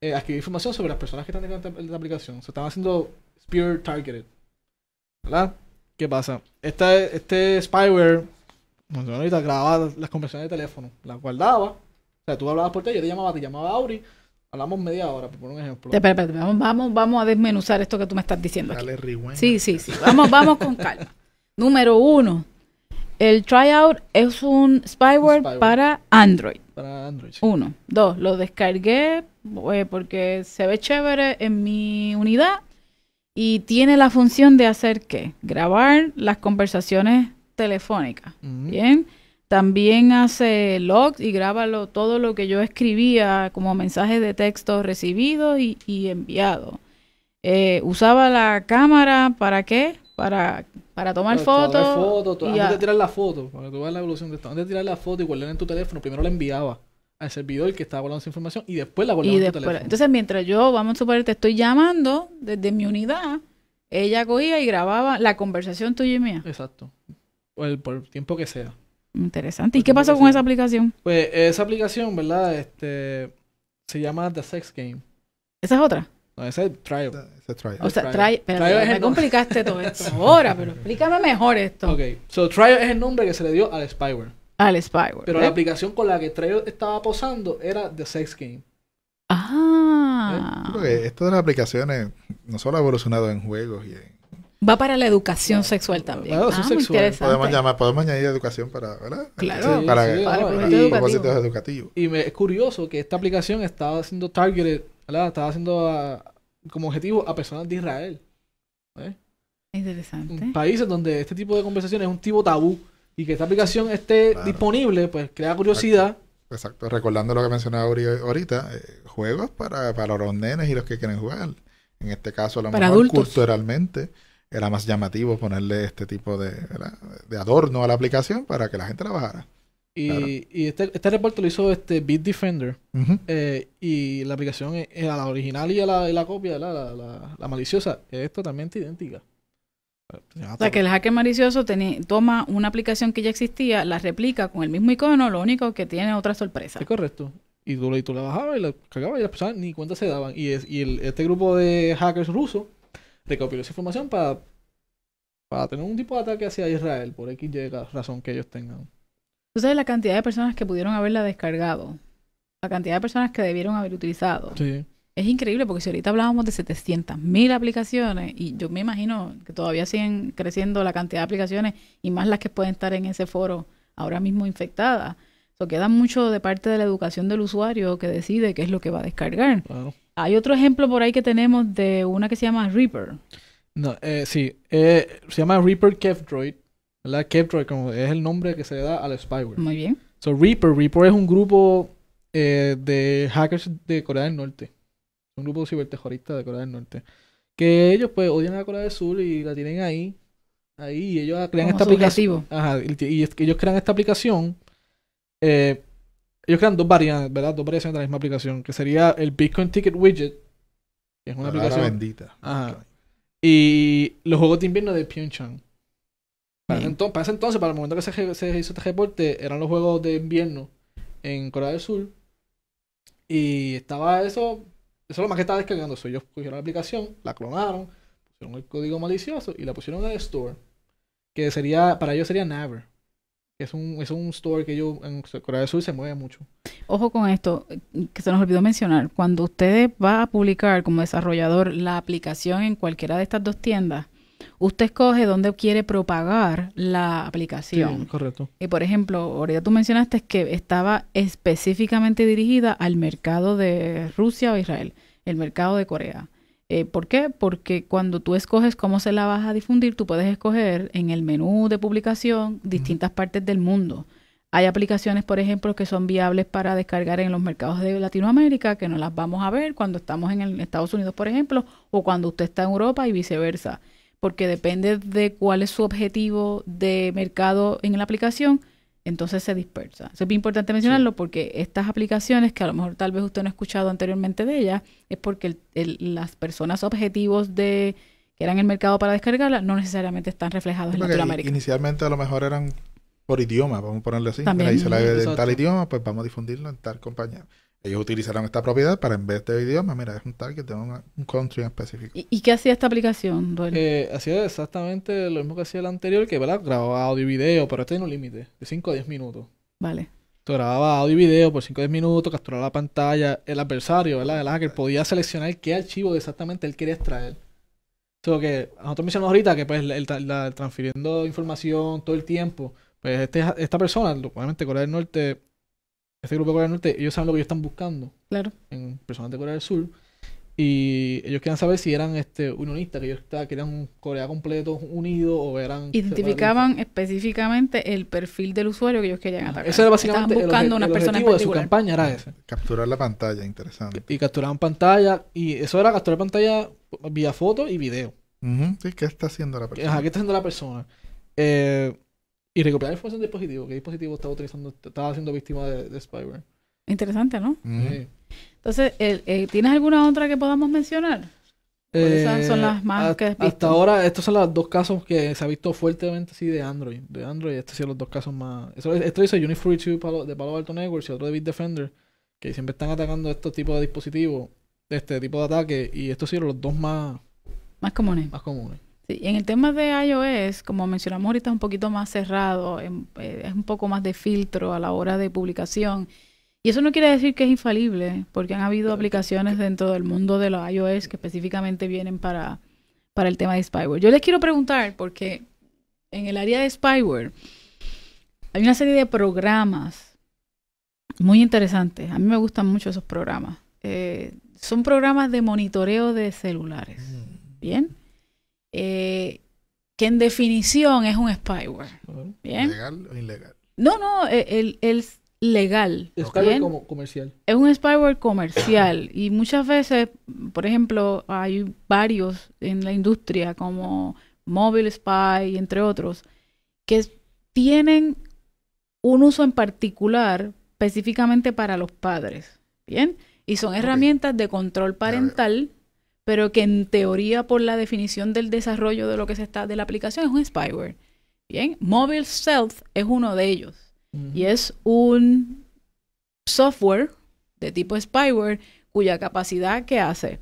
eh, adquirir información sobre las personas que están en la aplicación. Se están haciendo spear targeted. ¿Verdad? ¿Qué pasa? este spyware, bueno, ahorita grababa las conversaciones de teléfono, las guardaba. O sea, tú hablabas por teléfono, yo te llamaba, te llamaba Auri Hablamos media hora, por un ejemplo. Espera, espera, Vamos, vamos, a desmenuzar esto que tú me estás diciendo. Sí, sí, sí. Vamos, vamos con calma. Número uno, el tryout es un spyware, para Android. Para Android. Sí. Uno. Dos, lo descargué eh, porque se ve chévere en mi unidad y tiene la función de hacer qué? Grabar las conversaciones telefónicas. Bien también hace logs y graba todo lo que yo escribía como mensaje de texto recibido y, enviado. Eh, usaba la cámara para qué? Para, para tomar fotos. Foto, antes de tirar la foto, para tú la evolución de esto, antes de tirar la foto y guardarla en tu teléfono, primero la enviaba al servidor que estaba guardando esa información y después la guardaba en tu teléfono. Entonces, mientras yo, vamos a suponer, te estoy llamando desde mi unidad, ella cogía y grababa la conversación tuya y mía. Exacto. Por por el tiempo que sea. Interesante. ¿Y pues qué pasó con esa aplicación? Pues esa aplicación, ¿verdad? Este se llama The Sex Game. ¿Esa es otra? No, ese es Trial. Trial. O sea, Trial, pero me complicaste todo esto ahora, pero explícame mejor esto. Ok, so Trial es el nombre que se le dio al spyware. Al spyware. Pero ¿eh? la aplicación con la que Trial estaba posando era The Sex Game. Ah. creo que esto de las aplicaciones no solo ha evolucionado en juegos y en Va para la educación sexual también. ah, sexual. Podemos, podemos añadir educación para, ¿verdad? Claro. para, educativos. Y me, es curioso que esta aplicación estaba siendo targeted, ¿verdad? Estaba haciendo ah, como objetivo a personas de Israel. ¿eh? Interesante. Países donde este tipo de conversaciones es un tipo tabú y que esta aplicación esté disponible, pues crea curiosidad. Exacto. Recordando lo que mencionaba ahorita, eh, juegos para, para los nenes y los que quieren jugar. En este caso, a lo para mejor adultos. culturalmente era más llamativo ponerle este tipo de, adorno a la aplicación para que la gente la bajara. Y, este, este, reporte lo hizo este Bitdefender. Eh, y la aplicación, era la original y la, copia, la, la, la, maliciosa, es totalmente idéntica. O sea, que el hacker malicioso toma una aplicación que ya existía, la replica con el mismo icono, lo único que tiene otra sorpresa. Es correcto. Y tú, y tú la bajabas y la cagabas y las personas ni cuenta se daban. Y, este grupo de hackers rusos recopiló esa información para, para tener un tipo de ataque hacia Israel, por X llega razón que ellos tengan. Tú sabes la cantidad de personas que pudieron haberla descargado, la cantidad de personas que debieron haber utilizado. Es increíble porque si ahorita hablábamos de 700.000 aplicaciones y yo me imagino que todavía siguen creciendo la cantidad de aplicaciones y más las que pueden estar en ese foro ahora mismo infectadas. eso queda mucho de parte de la educación del usuario que decide qué es lo que va a descargar. Claro. Hay otro ejemplo por ahí que tenemos de una que se llama Reaper. No, eh, sí, eh, se llama Reaper Kevdroid, ¿verdad? Kevdroid como es el nombre que se le da al spyware. Muy bien. So, Reaper, Reaper es un grupo eh, de hackers de Corea del Norte, un grupo ciberterrorista de Corea del Norte, que ellos pues odian a Corea del Sur y la tienen ahí, ahí, y ellos crean esta aplicación. Ajá, y, ellos crean esta aplicación eh, ellos crean dos variantes, ¿verdad? Dos variaciones de la misma aplicación, que sería el Bitcoin Ticket Widget, que es una aplicación. bendita. Ajá. Y los juegos de invierno de Pyeongchang. Mm. Para, ese entonces, para el momento que se, hizo este reporte, eran los juegos de invierno en Corea del Sur. Y estaba eso, eso es lo más que estaba descargando. Eso. Ellos cogieron la aplicación, la clonaron, pusieron el código malicioso y la pusieron en el store. Que sería, para ellos sería never es un, es un store que yo, en Corea del Sur se mueve mucho. Ojo con esto, que se nos olvidó mencionar. Cuando usted va a publicar como desarrollador la aplicación en cualquiera de estas dos tiendas, usted escoge dónde quiere propagar la aplicación. correcto. Y por ejemplo, ahorita tú mencionaste que estaba específicamente dirigida al mercado de Rusia o Israel, el mercado de Corea. Eh, ¿Por qué? Porque cuando tú escoges cómo se la vas a difundir, tú puedes escoger en el menú de publicación distintas partes del mundo. Hay aplicaciones, por ejemplo, que son viables para descargar en los mercados de Latinoamérica, que no las vamos a ver cuando estamos en Estados Unidos, por ejemplo, o cuando usted está en Europa y viceversa, porque depende de cuál es su objetivo de mercado en la aplicación, entonces se dispersa. es importante mencionarlo porque estas aplicaciones, que a lo mejor tal vez usted no ha escuchado anteriormente de ellas, es porque las personas objetivos de que eran el mercado para descargarla no necesariamente están reflejados en Latinoamérica. Inicialmente a lo mejor eran por idioma, vamos a ponerle así. También. la tal idioma, pues vamos a difundirlo en tal compañía ellos utilizaron esta propiedad para en vez de idioma, mira, es un target de tengo un country en específico. ¿Y, qué hacía esta aplicación, eh, hacía exactamente lo mismo que hacía el anterior, que grababa audio y video, pero este tiene un límite, de 5 a 10 minutos. Vale. Tú grababa audio y video por 5 a 10 minutos, capturaba la pantalla, el adversario, ¿verdad? El hacker podía seleccionar qué archivo exactamente él quería extraer. Solo que nosotros mencionamos ahorita que pues transfiriendo información todo el tiempo, pues este, esta persona, obviamente Corea del Norte este grupo de Corea del Norte, ellos saben lo que ellos están buscando. Claro. En personas de Corea del Sur. Y ellos querían saber si eran este, unionistas, que ellos querían un Corea completo, unido, o eran... Identificaban específicamente el perfil del usuario que ellos querían atacar. Eso era básicamente Estaban buscando una objetivo en de su campaña, era eso. Capturar la pantalla, interesante. Y capturaban pantalla, y eso era capturar pantalla vía foto y video. ¿qué está haciendo la persona? Ajá, ¿qué está haciendo la persona? Eh, y recopilar información de dispositivo, que dispositivo estaba utilizando, estaba siendo víctima de, spyware. Interesante, ¿no? Entonces, eh, ¿tienes alguna otra que podamos mencionar? Eh, son las más que Hasta ahora, estos son los dos casos que se ha visto fuertemente así de Android. De Android, estos son los dos casos más. Esto, dice Unifree 2 de Palo Alto Networks y otro de Bitdefender, que siempre están atacando estos tipos de dispositivos, este tipo de ataque, y estos son los dos más. Más comunes. Más comunes en el tema de iOS, como mencionamos ahorita, es un poquito más cerrado, em, eh, es un poco más de filtro a la hora de publicación. Y eso no quiere decir que es infalible, porque han habido aplicaciones dentro del mundo de los iOS que específicamente vienen para, para el tema de spyware. Yo les quiero preguntar, porque en el área de spyware hay una serie de programas muy interesantes. A mí me gustan mucho esos programas. Eh, son programas de monitoreo de celulares. Mm. Bien eh, que en definición es un spyware. ¿Legal o ilegal? No, no, e, el, legal. Spyware comercial. Es un spyware comercial y muchas veces, por ejemplo, hay varios en la industria como Mobile Spy, entre otros, que tienen un uso en particular específicamente para los padres. ¿Bien? Y son herramientas de control parental pero que en teoría por la definición del desarrollo de lo que se está de la aplicación es un spyware. Bien, Mobile Self es uno de ellos y es un software de tipo spyware cuya capacidad que hace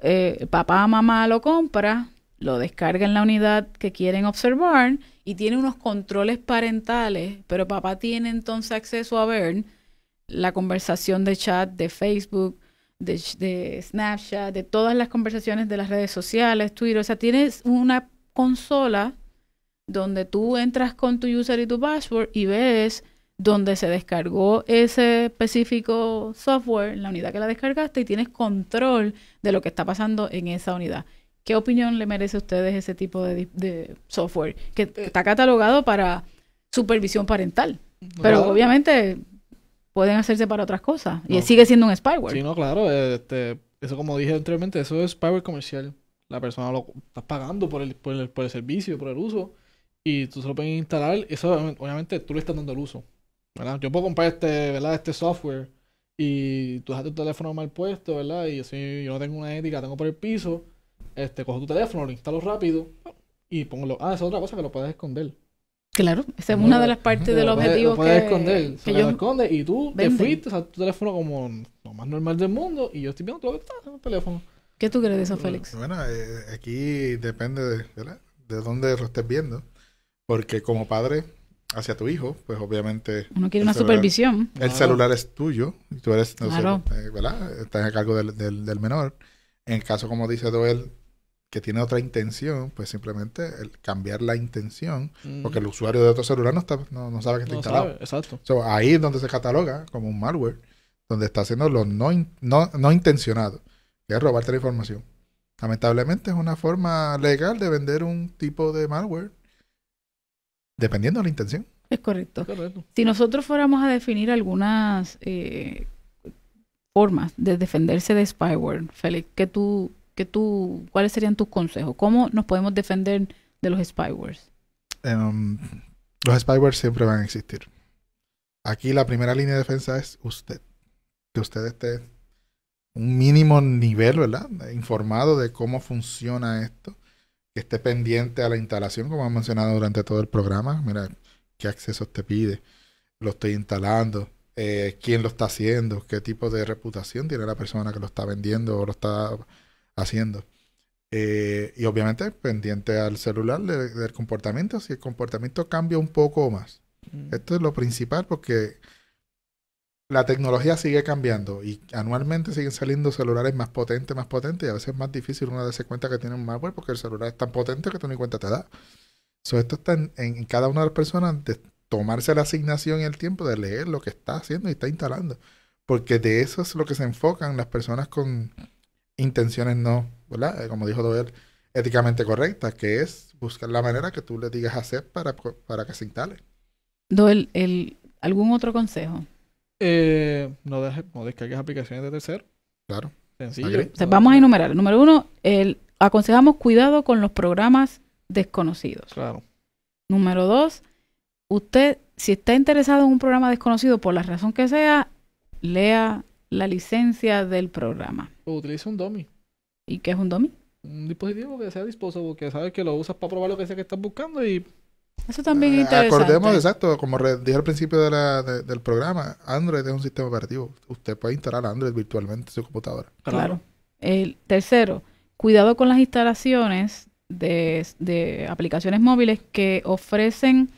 eh, papá mamá lo compra, lo descarga en la unidad que quieren observar y tiene unos controles parentales, pero papá tiene entonces acceso a ver la conversación de chat de Facebook, de, Snapchat, de todas las conversaciones de las redes sociales, Twitter, o sea, tienes una consola donde tú entras con tu user y tu password y ves donde se descargó ese específico software, la unidad que la descargaste, y tienes control de lo que está pasando en esa unidad. ¿Qué opinión le merece a ustedes ese tipo de, software que eh, está catalogado para supervisión parental? Pero obviamente pueden hacerse para otras cosas. Y sigue siendo un spyware. Sí, no, claro. Este, eso como dije anteriormente, eso es spyware comercial. La persona lo está pagando por el, por el, servicio, por el uso. Y tú se lo puedes instalar. Eso obviamente tú le estás dando el uso. Yo puedo comprar este, ¿verdad? este software y tú dejaste tu teléfono mal puesto, ¿verdad? Y yo, yo no tengo una ética, tengo por el piso. Este, cojo tu teléfono, lo instalo rápido y pongo... Ah, esa es otra cosa que lo puedes esconder. Claro, esa es una de las partes del objetivo puede, que. esconder, se que yo esconde y tú te fuiste, o sea, tu teléfono como lo más normal del mundo y yo estoy viendo todo lo que está en el teléfono. ¿Qué tú crees de eso, Félix? Bueno, eh, aquí depende de, de dónde lo estés viendo, porque como padre hacia tu hijo, pues obviamente. Uno quiere una supervisión. El celular es tuyo, tú eres, no sé, eh, ¿verdad? Estás a cargo del, del, menor. En caso, como dice Doel, que tiene otra intención, pues simplemente cambiar la intención, porque el usuario de otro celular no, sabe que está instalado. exacto. ahí es donde se cataloga como un malware, donde está haciendo lo no, no, intencionado, que es robarte la información. Lamentablemente es una forma legal de vender un tipo de malware, dependiendo de la intención. Es correcto. correcto. Si nosotros fuéramos a definir algunas eh, formas de defenderse de spyware, Félix, que tú tú, ¿cuáles serían tus consejos? ¿Cómo nos podemos defender de los spywares? Em, los spywares siempre van a existir. Aquí la primera línea de defensa es usted. Que usted esté un mínimo nivel, ¿verdad? Informado de cómo funciona esto. Que esté pendiente a la instalación, como ha mencionado durante todo el programa. Mira, qué accesos te pide, lo estoy instalando, eh, quién lo está haciendo, qué tipo de reputación tiene la persona que lo está vendiendo o lo está haciendo. Eh, y obviamente pendiente al celular del comportamiento, si el comportamiento cambia un poco más. Mm. Esto es lo principal porque la tecnología sigue cambiando y anualmente siguen saliendo celulares más potentes, más potentes y a veces es más difícil uno darse cuenta que tiene un malware porque el celular es tan potente que tú ni cuenta te da. esto está en, cada una de las personas de tomarse la asignación y el tiempo de leer lo que está haciendo y está instalando. Porque de eso es lo que se enfocan las personas con intenciones no, ¿verdad? Eh, como dijo Doel, éticamente correcta, que es buscar la manera que tú le digas hacer para, que se instale. Doel, el, ¿algún otro consejo? Eh, no, deje, no, descargues aplicaciones de tercero. Claro. Sencillo. vamos a enumerar. Número uno, el, aconsejamos cuidado con los programas desconocidos. Claro. Número dos, usted, si está interesado en un programa desconocido por la razón que sea, lea la licencia del programa. utiliza un domi. ¿Y qué es un dummy? Un dispositivo que sea disposable, que sabes que lo usas para probar lo que sea que estás buscando y... Eso también interesa. Acordemos, exacto, como dije al principio del programa, Android es un sistema operativo. Usted puede instalar Android virtualmente en su computadora. Claro. El tercero, cuidado con las instalaciones de, aplicaciones móviles que ofrecen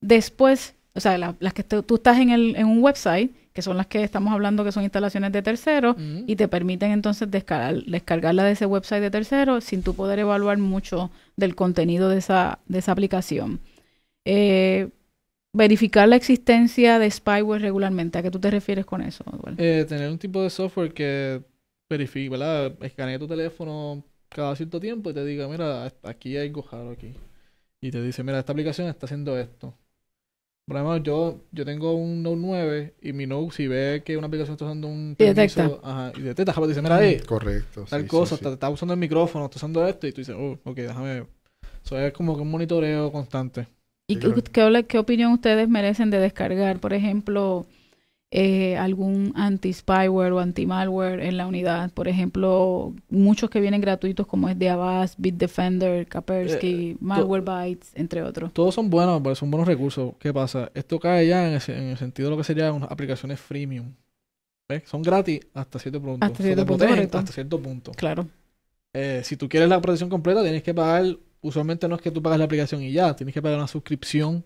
después, o sea, las que tú estás en, el, en un website que son las que estamos hablando que son instalaciones de terceros, y te permiten entonces descargarla de ese website de terceros sin tú poder evaluar mucho del contenido de esa, de esa aplicación. Eh, verificar la existencia de spyware regularmente. ¿A qué tú te refieres con eso? Eh, tener un tipo de software que verifique, ¿verdad? Escanee tu teléfono cada cierto tiempo y te diga, mira, aquí hay algo aquí. Y te dice, mira, esta aplicación está haciendo esto. Por ejemplo, yo, yo tengo un Note 9 y mi Note, si ve que una aplicación está usando un permiso, detecta. Ajá, y detecta, jamás dice, mira, ahí. Correcto, tal cosa, está, usando el micrófono, está usando esto, y tú dices, oh, ok, déjame ver. Eso es como que un monitoreo constante. ¿Y qué, qué opinión ustedes merecen de descargar, por ejemplo, eh, algún anti-spyware o anti-malware en la unidad. Por ejemplo, muchos que vienen gratuitos como es de Avast, Bitdefender, Kapersky, eh, Malwarebytes, entre otros. Todos son buenos, son buenos recursos. ¿Qué pasa? Esto cae ya en el, sentido de lo que serían aplicaciones freemium. ¿Ves? Son gratis hasta cierto punto. Hasta cierto, punto, hasta cierto punto. Claro. Eh, si tú quieres la protección completa, tienes que pagar. Usualmente no es que tú pagas la aplicación y ya, tienes que pagar una suscripción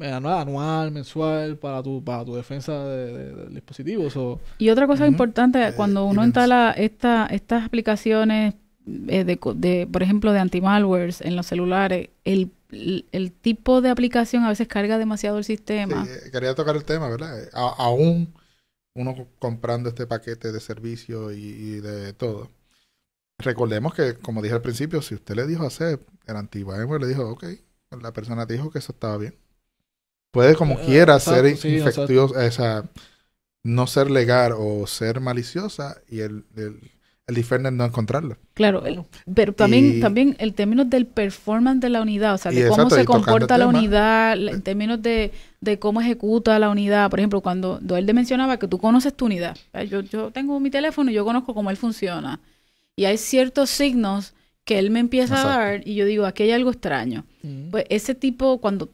eh, anual, mensual, para tu, para tu defensa de, dispositivos. Y otra cosa importante, eh, cuando uno instala esta, estas aplicaciones, eh, de, por ejemplo, de anti-malwares en los celulares, el, tipo de aplicación a veces carga demasiado el sistema. quería tocar el tema, ¿verdad? aún uno comprando este paquete de servicios y, de todo. Recordemos que, como dije al principio, si usted le dijo a hacer el anti le dijo, ok, la persona dijo que eso estaba bien puede como eh, quiera ser infectioso, o sea, no ser legal o ser maliciosa y el, el, defender no encontrarlo. Claro, pero también, también el término del performance de la unidad, o sea, de cómo se comporta la unidad, en términos de, cómo ejecuta la unidad. Por ejemplo, cuando te mencionaba que tú conoces tu unidad. Yo, yo tengo mi teléfono y yo conozco cómo él funciona. Y hay ciertos signos que él me empieza a dar y yo digo, aquí hay algo extraño. Mm. Pues ese tipo, cuando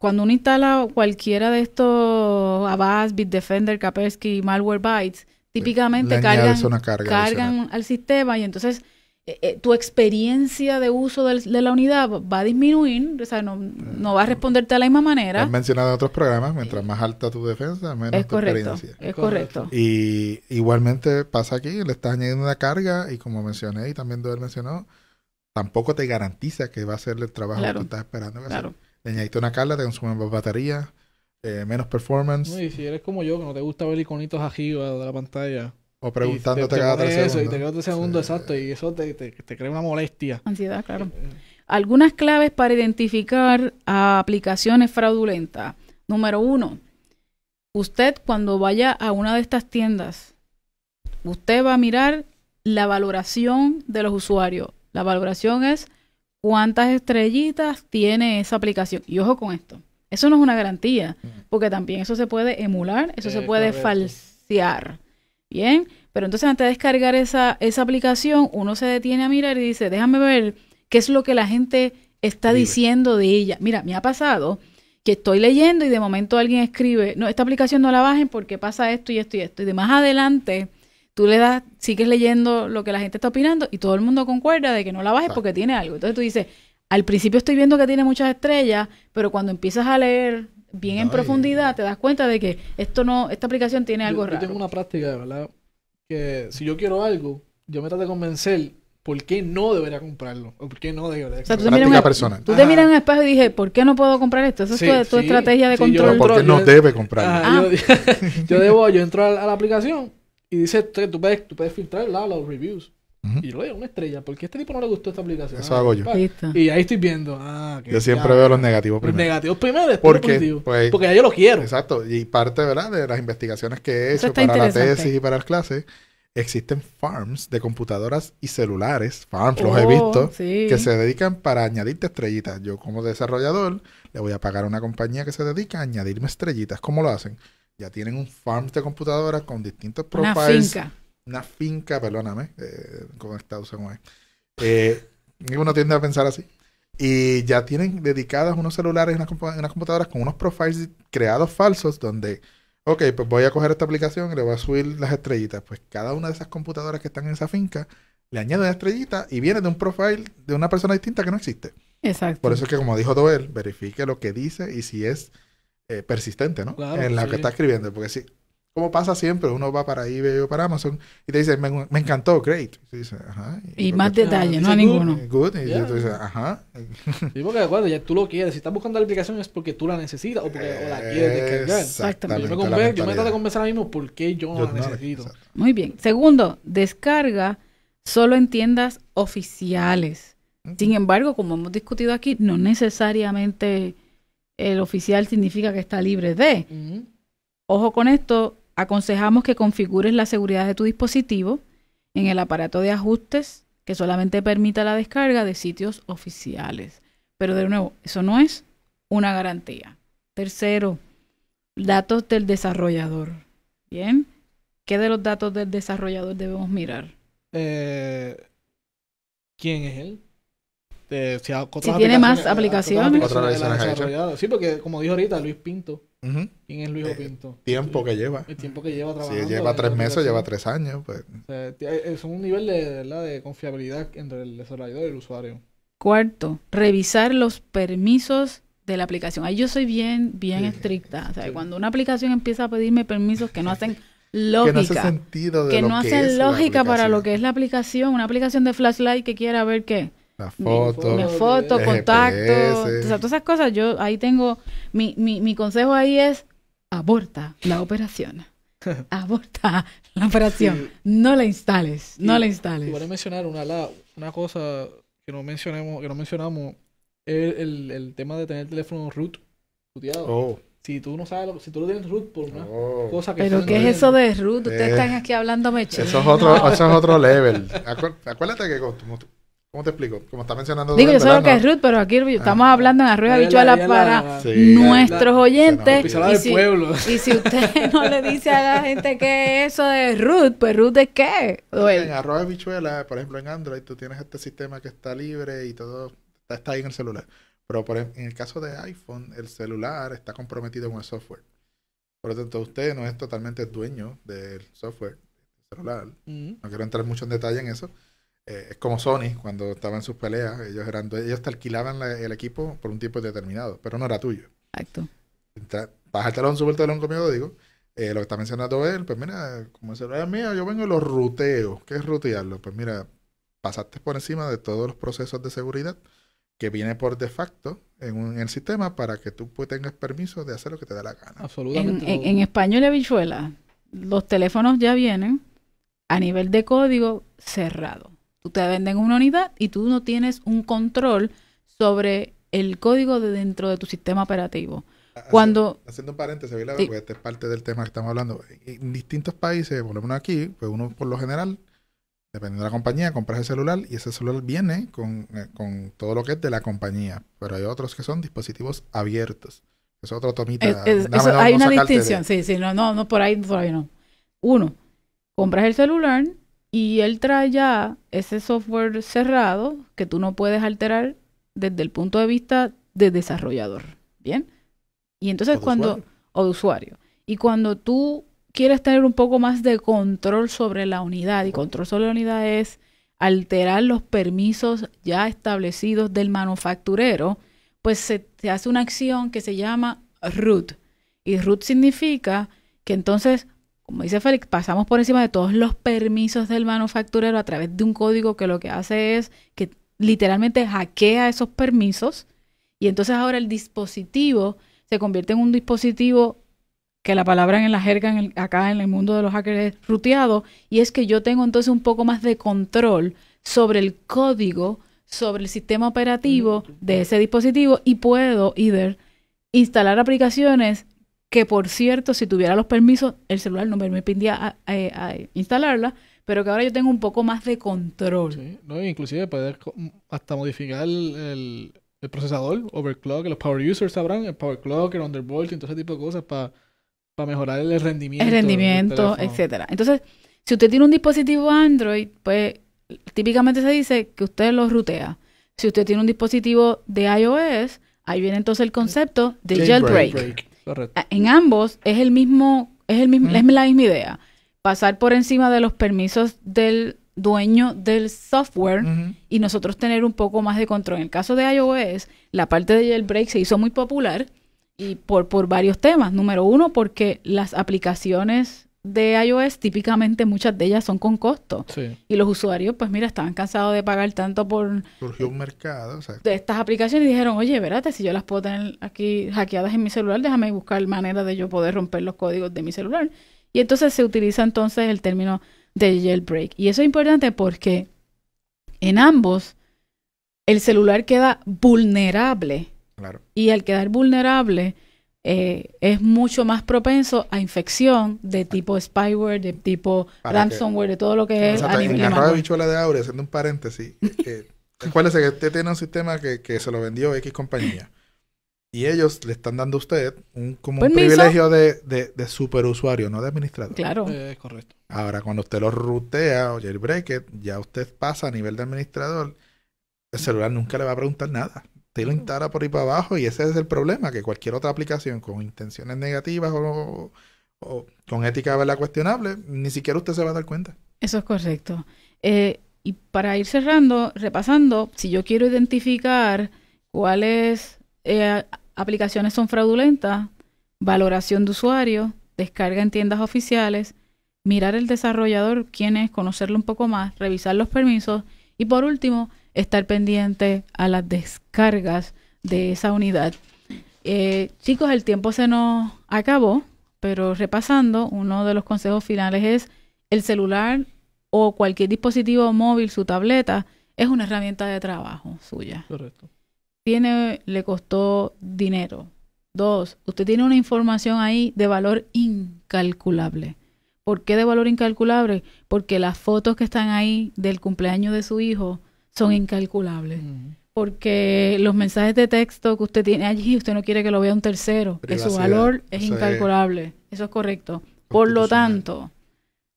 cuando uno instala cualquiera de estos Avast, Bitdefender, Kaspersky, Malwarebytes, típicamente cargan, cargan al sistema y entonces eh, eh, tu experiencia de uso de la unidad va a disminuir, o sea, no, va a responderte de la misma manera. Has mencionado en otros programas, mientras más alta tu defensa, menos tu experiencia. Es correcto. Y igualmente pasa aquí, le estás añadiendo una carga y como mencioné y también Dover mencionó, tampoco te garantiza que va a ser el trabajo que estás esperando claro. Le añadiste una carga, te consume más batería, eh, menos performance. y si eres como yo, que no te gusta ver iconitos arriba de la pantalla. O preguntándote cada tres Y te quedas tres segundos, exacto. Y eso te, te, crea una molestia. Ansiedad, claro. Eh, eh. Algunas claves para identificar aplicaciones fraudulentas. Número uno, usted cuando vaya a una de estas tiendas, usted va a mirar la valoración de los usuarios. La valoración es cuántas estrellitas tiene esa aplicación. Y ojo con esto, eso no es una garantía, porque también eso se puede emular, eso se puede falsear. Bien, pero entonces antes de descargar esa, esa aplicación, uno se detiene a mirar y dice, déjame ver qué es lo que la gente está diciendo de ella. Mira, me ha pasado que estoy leyendo y de momento alguien escribe, no, esta aplicación no la bajen porque pasa esto y esto y esto. Y de más adelante tú le das, sigues leyendo lo que la gente está opinando y todo el mundo concuerda de que no la bajes porque tiene algo. Entonces tú dices, al principio estoy viendo que tiene muchas estrellas, pero cuando empiezas a leer bien en profundidad, te das cuenta de que esto no, esta aplicación tiene algo raro. Yo tengo una práctica, de ¿verdad? Que si yo quiero algo, yo me trato de convencer por qué no debería comprarlo. O por qué no debería comprarlo. O sea, tú miras tú un y dije, ¿por qué no puedo comprar esto? Esa es tu, estrategia de control. Yo, no debe yo, debo, yo entro a la aplicación y dice, tú puedes, tú puedes filtrar la, los reviews. Y yo una estrella, porque a este tipo no le gustó esta aplicación. Eso hago yo. Y ahí estoy viendo. Ah, yo siempre veo los negativos primero. Los negativos primero, después porque, pues, porque ya yo lo quiero. Exacto. Y parte, ¿verdad? De las investigaciones que he hecho para la tesis y para las clases, existen farms de computadoras y celulares, farms, los he oh, visto, que se dedican para añadirte estrellitas. Yo como desarrollador le voy a pagar a una compañía que se dedica a añadirme estrellitas. ¿Cómo lo hacen? ya tienen un farm de computadoras con distintos profiles. Una finca. Una finca, perdóname, eh, conectado según e. eh, uno tiende a pensar así. Y ya tienen dedicadas unos celulares en unas, computadoras con unos profiles creados falsos donde, ok, pues voy a coger esta aplicación y le voy a subir las estrellitas. Pues cada una de esas computadoras que están en esa finca le añade una estrellita y viene de un profile de una persona distinta que no existe. Exacto. Por eso es que, como dijo Doel, verifique lo que dice y si es eh, persistente, ¿no? Claro, en lo que está escribiendo. Porque si, como pasa siempre, uno va para eBay o para Amazon y te dice, me, encantó, great. Y, más detalles, no a ninguno. Y tú dices, ajá. Y porque de acuerdo, ya tú lo quieres. Si estás buscando la aplicación es porque tú la necesitas o porque la quieres descargar. Exactamente. Yo me, de convencer ahora mismo por qué yo, la necesito. Muy bien. Segundo, descarga solo en tiendas oficiales. Sin embargo, como hemos discutido aquí, no necesariamente el oficial significa que está libre de. Ojo con esto, aconsejamos que configures la seguridad de tu dispositivo en el aparato de ajustes que solamente permita la descarga de sitios oficiales. Pero de nuevo, eso no es una garantía. Tercero, datos del desarrollador. Bien, ¿qué de los datos del desarrollador debemos mirar? Eh, ¿Quién es él? Este, si, tiene más aplicaciones. Sí, porque como dijo ahorita Luis Pinto. ¿Quién es Luis eh, Pinto? Tiempo que lleva. El tiempo que lleva trabajando. Si lleva tres meses, lleva tres años. Pues. Eh, es un nivel de, confiabilidad entre el desarrollador y el usuario. Cuarto, revisar los permisos de la aplicación. Ahí yo soy bien, bien estricta. cuando una aplicación empieza a pedirme permisos que no hacen lógica. que no sentido Que no hacen lógica para lo que es la aplicación. Una aplicación de flashlight que quiera ver qué las fotos, las contacto. O sea, todas esas cosas. Yo ahí tengo. Mi, mi, mi consejo ahí es: aborta la operación. aborta la operación. No la instales. No la instales. Voy a mencionar una, una cosa que no, mencionemos, que no mencionamos: el, el, el tema de tener el teléfono root. Oh. Si tú no sabes, si tú lo tienes root por una oh. cosa que... Pero ¿qué es eso de root? Ustedes eh, están aquí hablando meche. Eso es otro, eso es otro level. acuérdate que ¿Cómo te explico? Como está mencionando. Digo, yo sé lo que es root, pero aquí ah. estamos hablando en Arroyo Habichuela para nuestros oyentes. y, si, usted no le dice a la gente que es eso de root, pues root es qué. En Arroyo Habichuela, por ejemplo, en Android, tú tienes este sistema que está libre y todo está, ahí en el celular. Pero por en, el caso de iPhone, el celular está comprometido con el software. Por lo tanto, usted no es totalmente dueño del software celular. Mm. No quiero entrar mucho en detalle en eso eh, es como Sony, cuando estaban sus peleas, ellos eran ellos te alquilaban el equipo por un tiempo determinado, pero no era tuyo. Exacto. Bájate el telón, el telón conmigo, digo. Eh, lo que está mencionando él, pues mira, como el mío, yo vengo y lo ruteo. ¿Qué es rutearlo? Pues mira, pasaste por encima de todos los procesos de seguridad que viene por de facto en, el sistema para que tú pues tengas permiso de hacer lo que te da la gana. Absolutamente. En, en español y habichuela, los teléfonos ya vienen a nivel de código cerrado. Tú te venden una unidad y tú no tienes un control sobre el código de dentro de tu sistema operativo. Ah, Cuando... Haciendo un paréntesis, porque esta es parte del tema que estamos hablando. En distintos países, volvemos aquí, pues uno por lo general, dependiendo de la compañía, compras el celular y ese celular viene con, eh, todo lo que es de la compañía. Pero hay otros que son dispositivos abiertos. Es otro tomita. hay una distinción, sí, sí, no, no, no, por ahí, por ahí no. Uno, compras el celular y él trae ya ese software cerrado que tú no puedes alterar desde el punto de vista de desarrollador. ¿Bien? Y entonces cuando... O de usuario. Y cuando tú quieres tener un poco más de control sobre la unidad, y control sobre la unidad es alterar los permisos ya establecidos del manufacturero, pues se, se hace una acción que se llama root. Y root significa que entonces como dice Félix, pasamos por encima de todos los permisos del manufacturero a través de un código que lo que hace es que literalmente hackea esos permisos y entonces ahora el dispositivo se convierte en un dispositivo que la palabra en la jerga acá en el mundo de los hackers es ruteado, y es que yo tengo entonces un poco más de control sobre el código, sobre el sistema operativo mm, de ese dispositivo y puedo, either, instalar aplicaciones que por cierto, si tuviera los permisos, el celular no me permitía a, ah, eh, ah, instalarla, pero que ahora yo tengo un poco más de control. inclusive poder mm, hasta modificar el, el procesador, overclock, los power users sabrán, el power clock, el y todo ese tipo de cosas para mejorar el rendimiento. El rendimiento, etcétera. Entonces, si usted tiene un dispositivo Android, pues típicamente se dice que usted lo rutea. Si usted tiene un dispositivo de iOS, ahí viene entonces el concepto de jailbreak. Ah, en ambos es el mismo, es el mismo, es la misma idea. Pasar por encima de los permisos del dueño del software y nosotros tener un poco más de control. En el caso de iOS, la parte de jailbreak se hizo muy popular y por varios temas. Número uno, porque las aplicaciones de iOS, típicamente muchas de ellas son con costo. Y los usuarios, pues mira, estaban cansados de pagar tanto por... Surgió un mercado, De estas aplicaciones y dijeron, oye, verate, si yo las puedo tener aquí hackeadas en mi celular, déjame buscar manera de yo poder romper los códigos de mi celular. Y entonces se utiliza entonces el término de jailbreak. Y eso es importante porque en ambos el celular queda vulnerable. Claro. Y al quedar vulnerable eh, es mucho más propenso a infección de tipo spyware, de tipo ransomware, de todo lo que, es. Exacto, en la bichuela de Aure, haciendo un paréntesis, eh, acuérdese que usted tiene un sistema que, se lo vendió X compañía. Y ellos le están dando a usted un, como un privilegio de, de, superusuario, no de administrador. Claro. Eh, correcto. Ahora, cuando usted lo rutea o jailbreak, ya usted pasa a nivel de administrador, el celular nunca le va a preguntar nada te lo instala por ahí para abajo y ese es el problema, que cualquier otra aplicación con intenciones negativas o, con ética ¿verdad? cuestionable, ni siquiera usted se va a dar cuenta. Eso es correcto. Eh, y para ir cerrando, repasando, si yo quiero identificar cuáles eh, aplicaciones son fraudulentas, valoración de usuario, descarga en tiendas oficiales, mirar el desarrollador, quién es, conocerlo un poco más, revisar los permisos y por último, estar pendiente a las descargas de esa unidad. Eh, chicos, el tiempo se nos acabó, pero repasando, uno de los consejos finales es el celular o cualquier dispositivo móvil, su tableta, es una herramienta de trabajo suya. Correcto. Tiene, le costó dinero. Dos, usted tiene una información ahí de valor incalculable. ¿Por qué de valor incalculable? Porque las fotos que están ahí del cumpleaños de su hijo, son incalculables. Porque los mensajes de texto que usted tiene allí, usted no quiere que lo vea un tercero. que su valor es incalculable. Eso es correcto. Por lo tanto,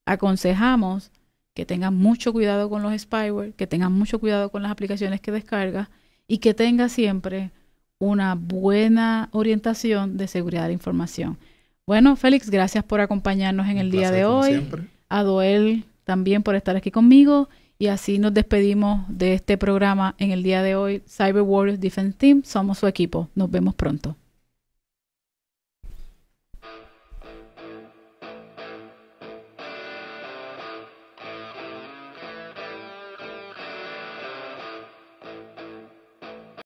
aconsejamos que tengan mucho cuidado con los spyware, que tengan mucho cuidado con las aplicaciones que descarga y que tenga siempre una buena orientación de seguridad de la información. Bueno, Félix, gracias por acompañarnos en el día de hoy. Siempre. A Doel también por estar aquí conmigo. Y así nos despedimos de este programa en el día de hoy. Cyber Warriors Defense Team, somos su equipo. Nos vemos pronto.